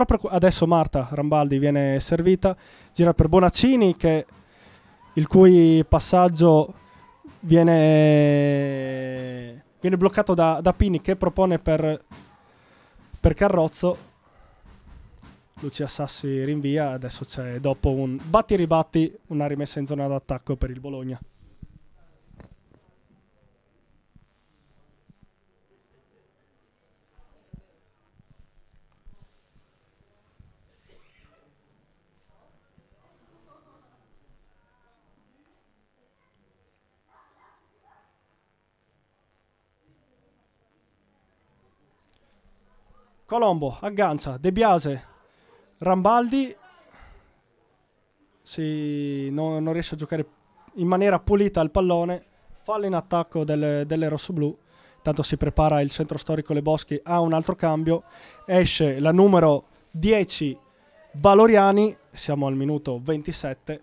Proprio adesso Marta Rambaldi viene servita, gira per Bonaccini che, il cui passaggio viene, viene bloccato da, da, Pini che propone per, per Carrozzo. Lucia Sassi rinvia, adesso c'è dopo un batti ribatti una rimessa in zona d'attacco per il Bologna. Colombo, aggancia, De Biase, Rambaldi. Si, no, non riesce a giocare in maniera pulita il pallone. Fallo in attacco delle, delle rossoblù. Tanto si prepara il centro storico Le Boschi a un altro cambio. Esce la numero 10 Valoriani. Siamo al minuto 27.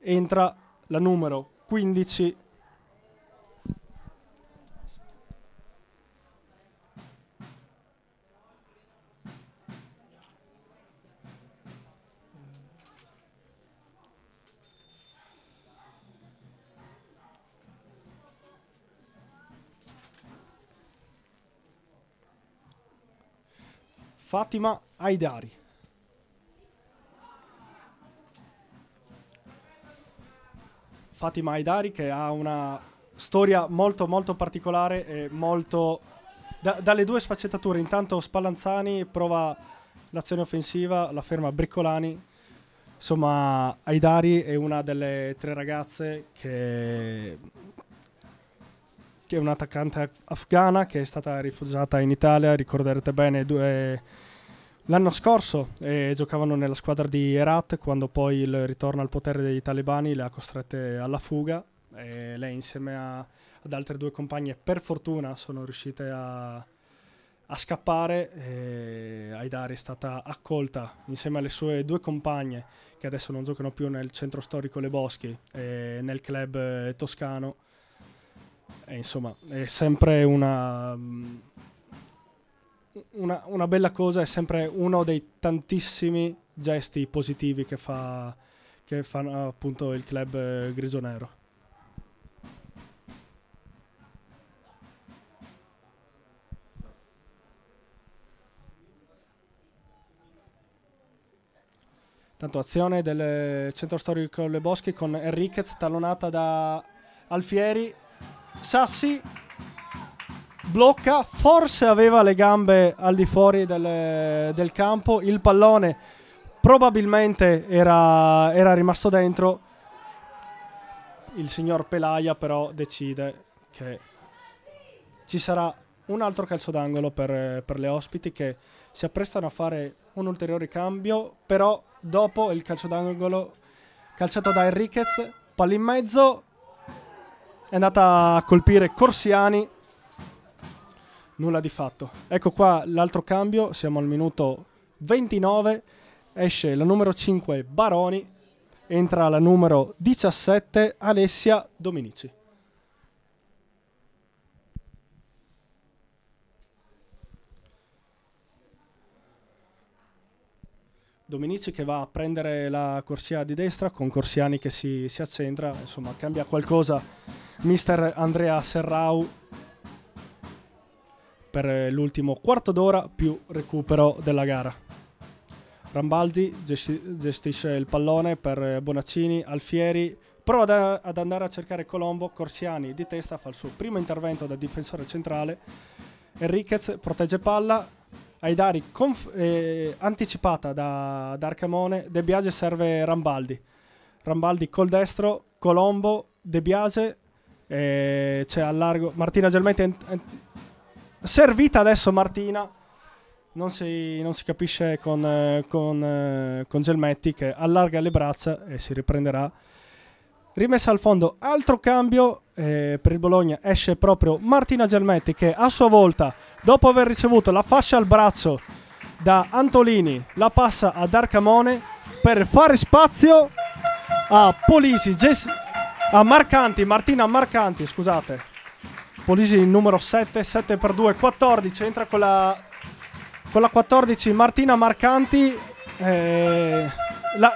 Entra la numero 15 Valoriani, Fatima Aidari. Fatima Aidari che ha una storia molto molto particolare e molto... Da, dalle due sfaccettature, intanto Spallanzani prova l'azione offensiva, la ferma Briccolani. Insomma, Aidari è una delle tre ragazze che, che è un'attaccante afghana che è stata rifugiata in Italia, ricorderete bene, due, l'anno scorso eh, giocavano nella squadra di Herat quando poi il ritorno al potere dei talebani le ha costrette alla fuga e lei insieme a, ad altre due compagne per fortuna sono riuscite a, a scappare e Aidari è stata accolta insieme alle sue due compagne che adesso non giocano più nel centro storico Le Boschi e nel club eh, toscano e eh, insomma, è sempre una, mm, una, una, bella cosa, è sempre uno dei tantissimi gesti positivi che fa, che fa appunto il club eh, grigionero. Tanto azione del eh, centro storico Le Boschi con Enriquez tallonata da Alfieri Sassi blocca, forse aveva le gambe al di fuori del, del campo, il pallone probabilmente era, era, rimasto dentro, il signor Pelaia però decide che ci sarà un altro calcio d'angolo per, per le ospiti che si apprestano a fare un ulteriore cambio, però dopo il calcio d'angolo calciato da Enriquez, palla in mezzo, è andata a colpire Corsiani nulla di fatto ecco qua l'altro cambio siamo al minuto 29 esce la numero 5 Baroni entra la numero 17 Alessia Dominici Dominici che va a prendere la corsia di destra con Corsiani che si, si accentra, insomma cambia qualcosa mister Andrea Serrau per l'ultimo quarto d'ora più recupero della gara. Rambaldi gestisce il pallone per Bonaccini, Alfieri, prova ad andare a cercare Colombo, Corsiani di testa fa il suo primo intervento da difensore centrale, Enriquez protegge palla, Aidari eh, anticipata da, da De Biase serve Rambaldi. Rambaldi col destro, Colombo, De Biase eh, c'è al largo Martina Gelmetti. È, è servita adesso Martina. Non si, non si capisce con, eh, con, eh, con Gelmetti che allarga le braccia e si riprenderà. Rimessa al fondo, altro cambio eh, per il Bologna esce proprio Martina Gelmetti che a sua volta, dopo aver ricevuto la fascia al braccio da Antolini, la passa a Darcamone per fare spazio a Polisi. Jess- a ah, Marcanti, Martina Marcanti, scusate. Polisi numero 7, 7 per 2, 14. Entra con la, con la 14 Martina Marcanti. Eh, la,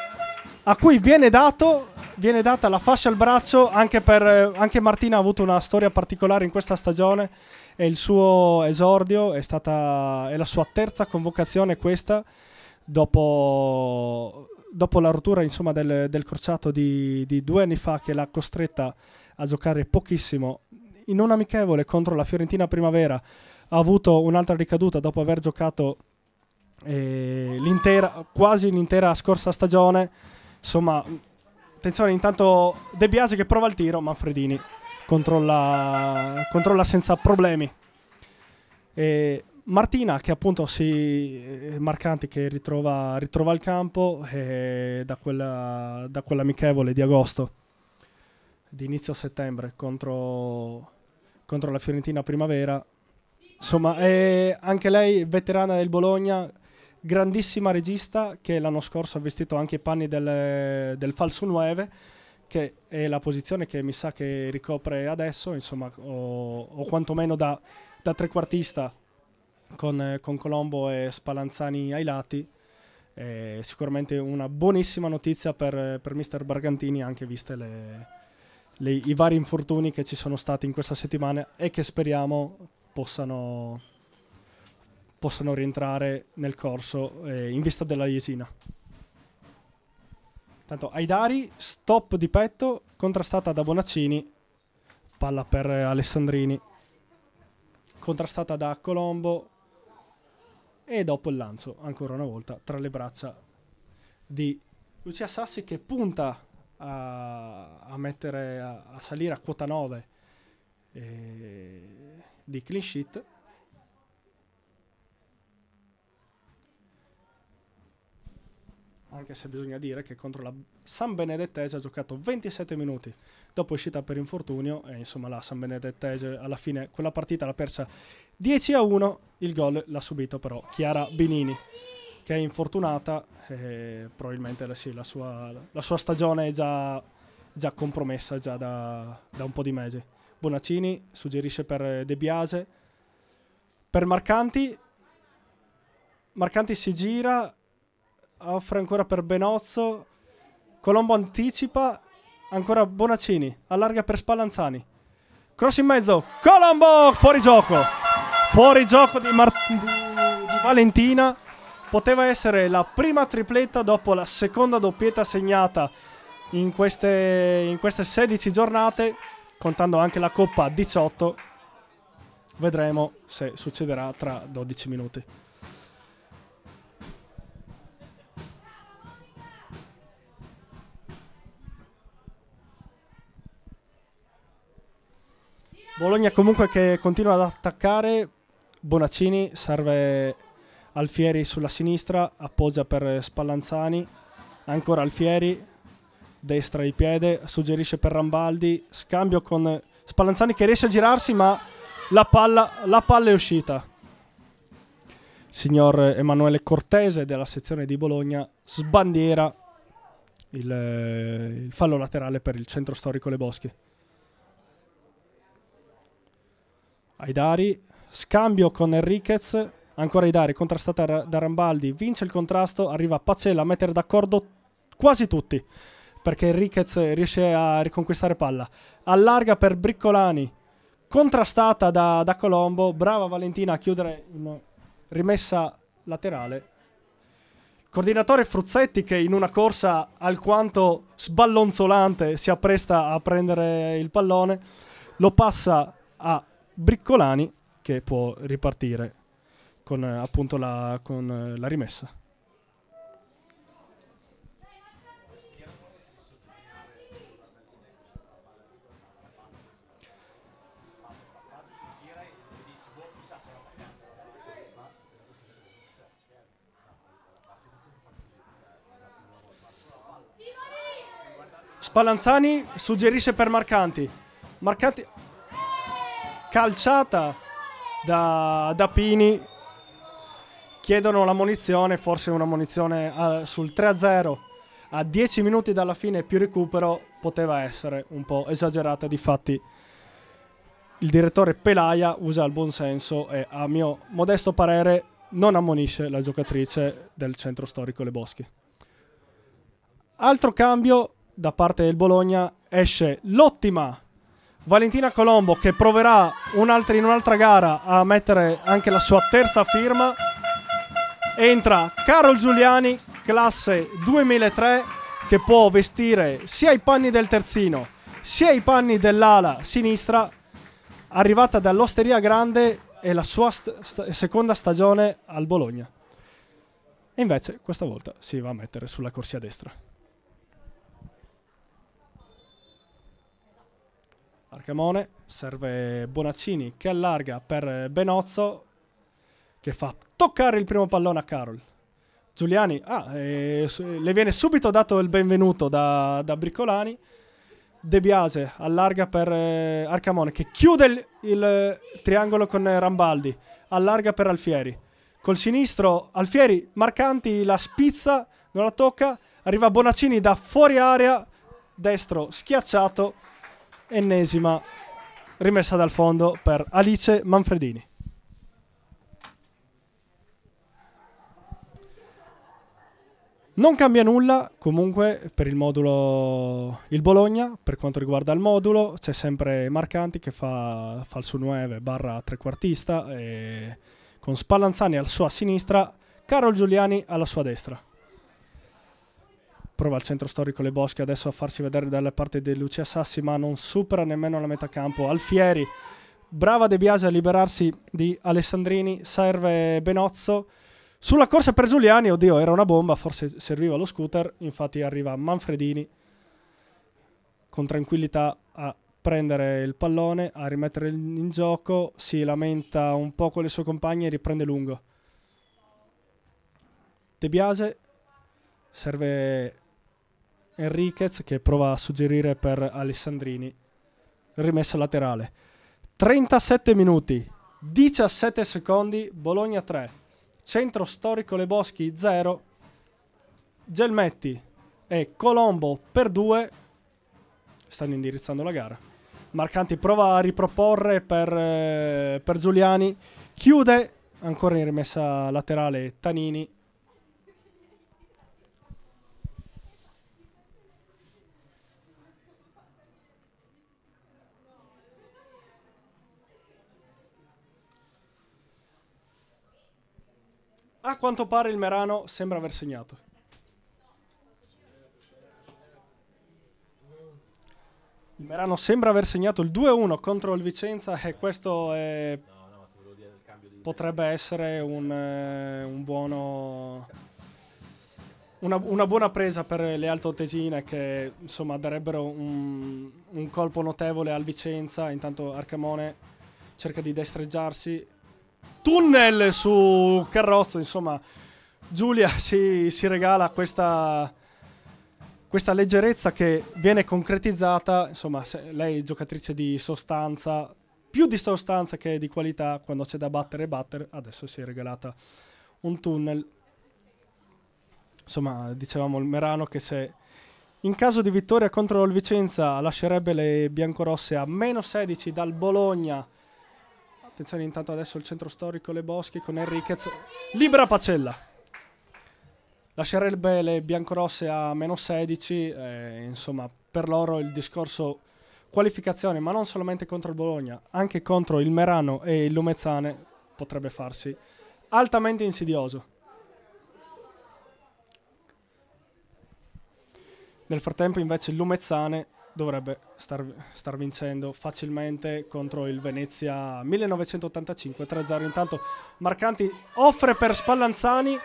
a cui viene, dato, viene data la fascia al braccio anche, per, eh, anche Martina ha avuto una storia particolare in questa stagione e il suo esordio è stata è la sua terza convocazione questa dopo dopo la rottura insomma, del, del, crociato di, di, due anni fa che l'ha costretta a giocare pochissimo in un amichevole contro la Fiorentina Primavera ha avuto un'altra ricaduta dopo aver giocato eh, l'intera, quasi l'intera scorsa stagione insomma attenzione intanto De Biasi che prova il tiro Manfredini controlla, controlla senza problemi e Martina, che appunto si eh, Marcanti che ritrova, ritrova il campo eh, da quella, da, quella, di agosto, di inizio settembre, contro, contro la Fiorentina Primavera. Insomma, anche lei veterana del Bologna, grandissima regista che l'anno scorso ha vestito anche i panni del, del falso 9 che è la posizione che mi sa che ricopre adesso, insomma, o, o quantomeno da, da trequartista con, eh, con Colombo e Spallanzani ai lati. È sicuramente una buonissima notizia per, eh, per mister Bargantini, anche viste le, le, i vari infortuni che ci sono stati in questa settimana e che speriamo possano, possano rientrare nel corso eh, in vista della Jesina. Tanto Aidari, stop di petto, contrastata da Bonaccini, palla per Alessandrini, contrastata da Colombo, e dopo il lancio, ancora una volta, tra le braccia di Lucia Sassi che punta a, a, mettere, a, a salire a quota 9 eh, di clean sheet anche se bisogna dire che contro la San Benedettese ha giocato 27 minuti dopo uscita per infortunio e insomma la San Benedettese alla fine quella partita l'ha persa 10 a 1 il gol l'ha subito però Chiara Benini che è infortunata e probabilmente la, sì, la, sua, la, sua, stagione è già, già compromessa già da, da, un po' di mesi Bonaccini suggerisce per De Biase per Marcanti Marcanti si gira offre ancora per Benozzo. Colombo anticipa, ancora Bonaccini, allarga per Spallanzani. Cross in mezzo, Colombo, fuori gioco. Fuori gioco di, Mar di, di Valentina. Poteva essere la prima tripletta dopo la seconda doppietta segnata in queste, in queste 16 giornate, contando anche la Coppa 18. Vedremo se succederà tra 12 minuti. Bologna comunque che continua ad attaccare. Bonaccini serve Alfieri sulla sinistra, appoggia per Spallanzani. Ancora Alfieri, destra il piede, suggerisce per Rambaldi. Scambio con Spallanzani che riesce a girarsi ma la palla, la palla è uscita signor Emanuele Cortese della sezione di Bologna sbandiera il, eh, il fallo laterale per il centro storico Le Boschi. Aidari, scambio con Enriquez, ancora Aidari, contrastata da Rambaldi, vince il contrasto, arriva Pacella a mettere d'accordo quasi tutti, perché Enriquez riesce a riconquistare palla. Allarga per Briccolani, contrastata da, da Colombo, brava Valentina a chiudere in rimessa laterale. Coordinatore Fruzzetti che in una corsa alquanto sballonzolante si appresta a prendere il pallone, lo passa a Briccolani che può ripartire con eh, appunto la, con, eh, la rimessa. Spallanzani suggerisce per Marcanti. Marcanti calciata da, da Pini. Chiedono la munizione, forse una munizione uh, sul 3-0 a 10 minuti dalla fine più recupero poteva essere un po' esagerata, difatti il direttore Pelaia usa il buon senso e a mio modesto parere non ammonisce la giocatrice del centro storico Le Boschi. Altro cambio da parte del Bologna esce l'ottima Valentina Colombo che proverà un'altra, in un'altra gara a mettere anche la sua terza firma. Entra Carol Giuliani, classe 2003, che può vestire sia i panni del terzino sia i panni dell'ala sinistra. Arrivata dall'Osteria Grande e la sua st- st- seconda stagione al Bologna. E invece questa volta si va a mettere sulla corsia destra. Arcamone, serve Bonaccini che allarga per Benozzo che fa toccare il primo pallone a Carol. Giuliani, ah, eh, le viene subito dato il benvenuto da, da Briccolani. De Biase allarga per eh, Arcamone che chiude il, il, triangolo con Rambaldi, allarga per Alfieri. Col sinistro Alfieri Marcanti la spizza, non la tocca, arriva Bonaccini da fuori area, destro schiacciato ennesima rimessa dal fondo per Alice Manfredini. Non cambia nulla comunque per il modulo il Bologna, per quanto riguarda il modulo c'è sempre Marcanti che fa falso 9 barra trequartista con Spallanzani alla sua sinistra, Carol Giuliani alla sua destra prova al centro storico Le Bosche adesso a farsi vedere dalla parte di Lucia Sassi, ma non supera nemmeno la metà campo. Alfieri, brava De Biase a liberarsi di Alessandrini, serve Benozzo. Sulla corsa per Giuliani, oddio, era una bomba, forse serviva lo scooter, infatti arriva Manfredini con tranquillità a prendere il pallone, a rimettere in gioco, si lamenta un po' con le sue compagne e riprende lungo. De Biase serve Enriquez che prova a suggerire per Alessandrini. Rimessa laterale. 37 minuti, 17 secondi, Bologna 3. Centro storico Le Boschi 0. Gelmetti e Colombo per 2 stanno indirizzando la gara. Marcanti prova a riproporre per, eh, per Giuliani. Chiude ancora in rimessa laterale Tanini A quanto pare il Merano sembra aver segnato. Il Merano sembra aver segnato il 2-1 contro il Vicenza e questo è... potrebbe essere un, eh, un buono... Una, una, buona presa per le Altoatesine che insomma darebbero un, un colpo notevole al Vicenza. Intanto Arcamone cerca di destreggiarsi tunnel su carrozza, insomma, Giulia si, si regala questa, questa, leggerezza che viene concretizzata, insomma, lei è giocatrice di sostanza, più di sostanza che di qualità, quando c'è da battere e battere, adesso si è regalata un tunnel. Insomma, dicevamo il Merano che se in caso di vittoria contro il Vicenza lascerebbe le biancorosse a meno 16 dal Bologna, Attenzione intanto adesso il centro storico Le Boschi con Enriquez. Libera Pacella. Lascerebbe le biancorosse a meno 16. Eh, insomma, per loro il discorso qualificazione, ma non solamente contro il Bologna, anche contro il Merano e il Lumezzane potrebbe farsi altamente insidioso. Nel frattempo invece il Lumezzane dovrebbe star, star, vincendo facilmente contro il Venezia 1985 3-0 intanto Marcanti offre per Spallanzani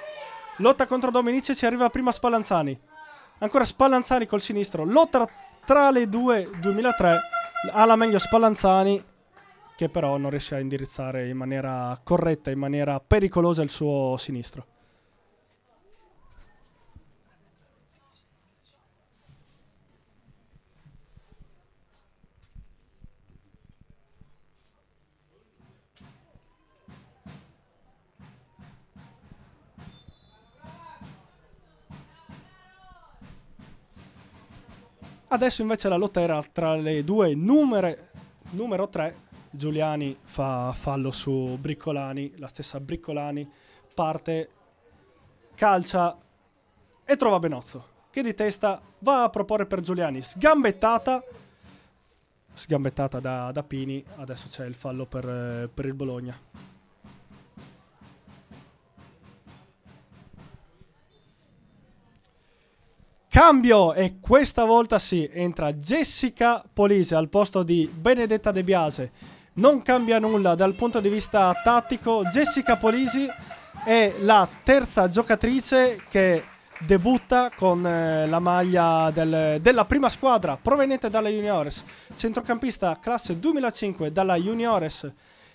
lotta contro Dominici ci arriva prima Spallanzani ancora Spallanzani col sinistro lotta tra le due 2003 alla meglio Spallanzani che però non riesce a indirizzare in maniera corretta in maniera pericolosa il suo sinistro Adesso invece la lotta era tra le due numere, numero 3. Giuliani fa fallo su Briccolani, la stessa Briccolani parte, calcia e trova Benozzo, che di testa va a proporre per Giuliani, sgambettata, sgambettata da, da Pini, adesso c'è il fallo per, eh, per il Bologna. Cambio e questa volta sì, entra Jessica Polise al posto di Benedetta De Biase. Non cambia nulla dal punto di vista tattico, Jessica Polisi è la terza giocatrice che debutta con eh, la maglia del, della prima squadra proveniente dalla Juniores, centrocampista classe 2005 dalla Juniores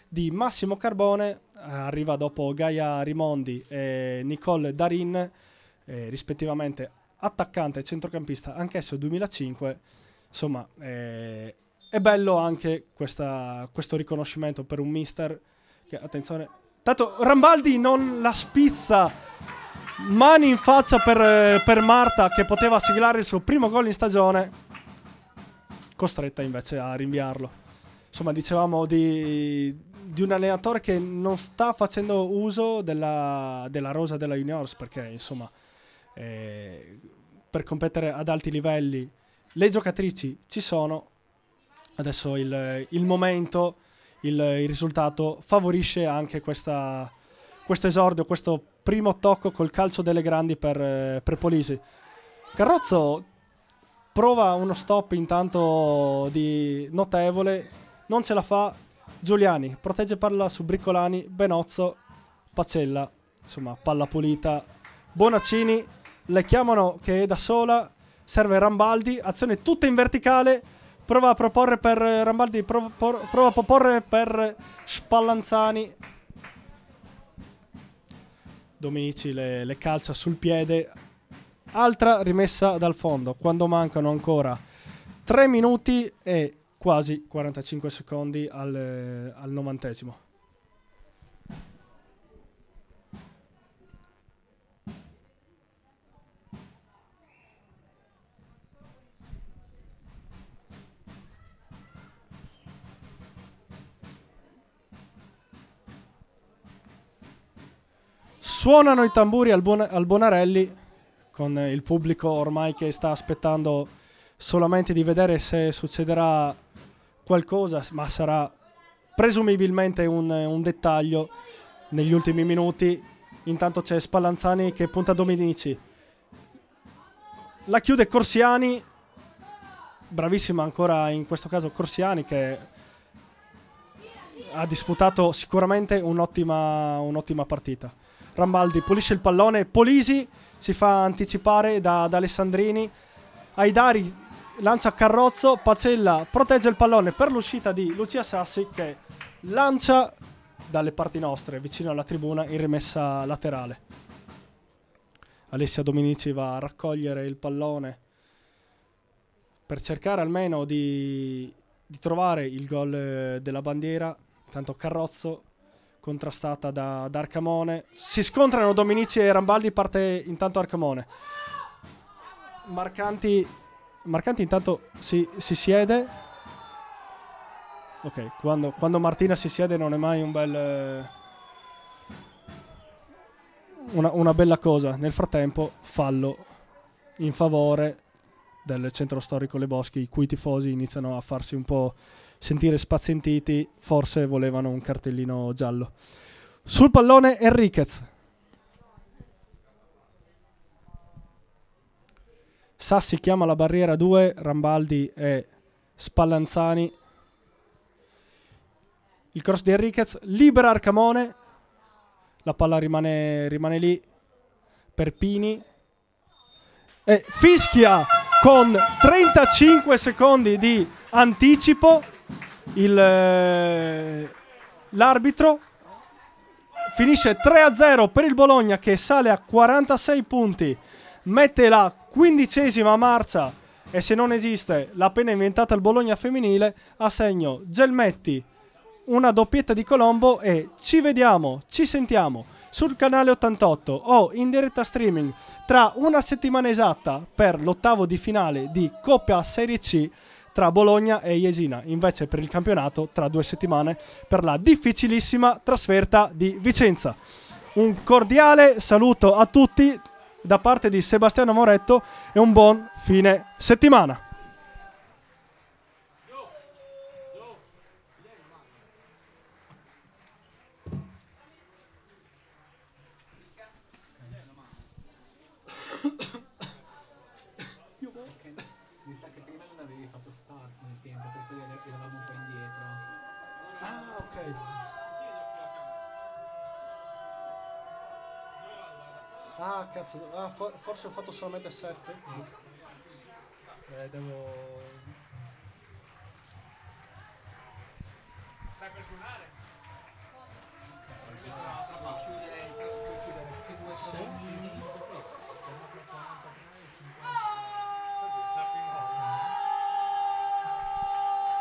di Massimo Carbone, arriva dopo Gaia Rimondi e Nicole Darin, eh, rispettivamente attaccante e centrocampista, anch'esso 2005. Insomma, eh, è bello anche questa, questo riconoscimento per un mister che, attenzione, tanto Rambaldi non la spizza, mani in faccia per, per Marta che poteva siglare il suo primo gol in stagione, costretta invece a rinviarlo. Insomma, dicevamo di, di un allenatore che non sta facendo uso della, della rosa della Juniors perché, insomma eh, per competere ad alti livelli. Le giocatrici ci sono, adesso il, il momento, il, il, risultato favorisce anche questa, questo esordio, questo primo tocco col calcio delle grandi per, eh, per Polisi. Carrozzo prova uno stop intanto di notevole, non ce la fa Giuliani, protegge palla su Briccolani, Benozzo, Pacella, insomma palla pulita, Bonaccini le chiamano che è da sola, serve Rambaldi, azione tutta in verticale, prova a proporre per eh, Rambaldi, prov prova a proporre per Spallanzani. Dominici le, le calza sul piede, altra rimessa dal fondo, quando mancano ancora 3 minuti e quasi 45 secondi al, eh, al novantesimo. Suonano i tamburi al, buon- al Bonarelli con il pubblico ormai che sta aspettando solamente di vedere se succederà qualcosa, ma sarà presumibilmente un, un, dettaglio negli ultimi minuti. Intanto c'è Spallanzani che punta Dominici. La chiude Corsiani, bravissima ancora in questo caso Corsiani che ha disputato sicuramente un'ottima, un'ottima partita. Rambaldi pulisce il pallone, Polisi si fa anticipare da, da Alessandrini, Aidari lancia Carrozzo, Pacella protegge il pallone per l'uscita di Lucia Sassi che lancia dalle parti nostre, vicino alla tribuna, in rimessa laterale. Alessia Dominici va a raccogliere il pallone per cercare almeno di, di trovare il gol eh, della bandiera. Tanto Carrozzo contrastata da, da Arcamone. Si scontrano Dominici e Rambaldi, parte intanto Arcamone. Marcanti, Marcanti intanto si, si siede. Ok, quando, quando, Martina si siede non è mai un bel... Eh, una, una bella cosa. Nel frattempo, fallo in favore del centro storico Le Boschi, i cui tifosi iniziano a farsi un po' sentire spazientiti, forse volevano un cartellino giallo. Sul pallone Enriquez. Sassi chiama la barriera 2, Rambaldi e Spallanzani. Il cross di Enriquez libera Arcamone, la palla rimane, rimane lì per Pini e fischia con 35 secondi di anticipo il, eh, l'arbitro finisce 3-0 per il Bologna che sale a 46 punti, mette la quindicesima marcia e se non esiste la pena inventata il Bologna femminile a segno Gelmetti, una doppietta di Colombo e ci vediamo, ci sentiamo sul canale 88 o in diretta streaming tra una settimana esatta per l'ottavo di finale di Coppa Serie C tra Bologna e Iesina, invece per il campionato tra due settimane per la difficilissima trasferta di Vicenza. Un cordiale saluto a tutti da parte di Sebastiano Moretto e un buon fine settimana. Ah, cazzo, ah, for forse ho fatto solamente 7. Sì. Eh, devo... Stai per suonare? Puoi chiudere, puoi chiudere P2 sì. mini.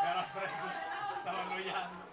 Era freddo, stava annoiando.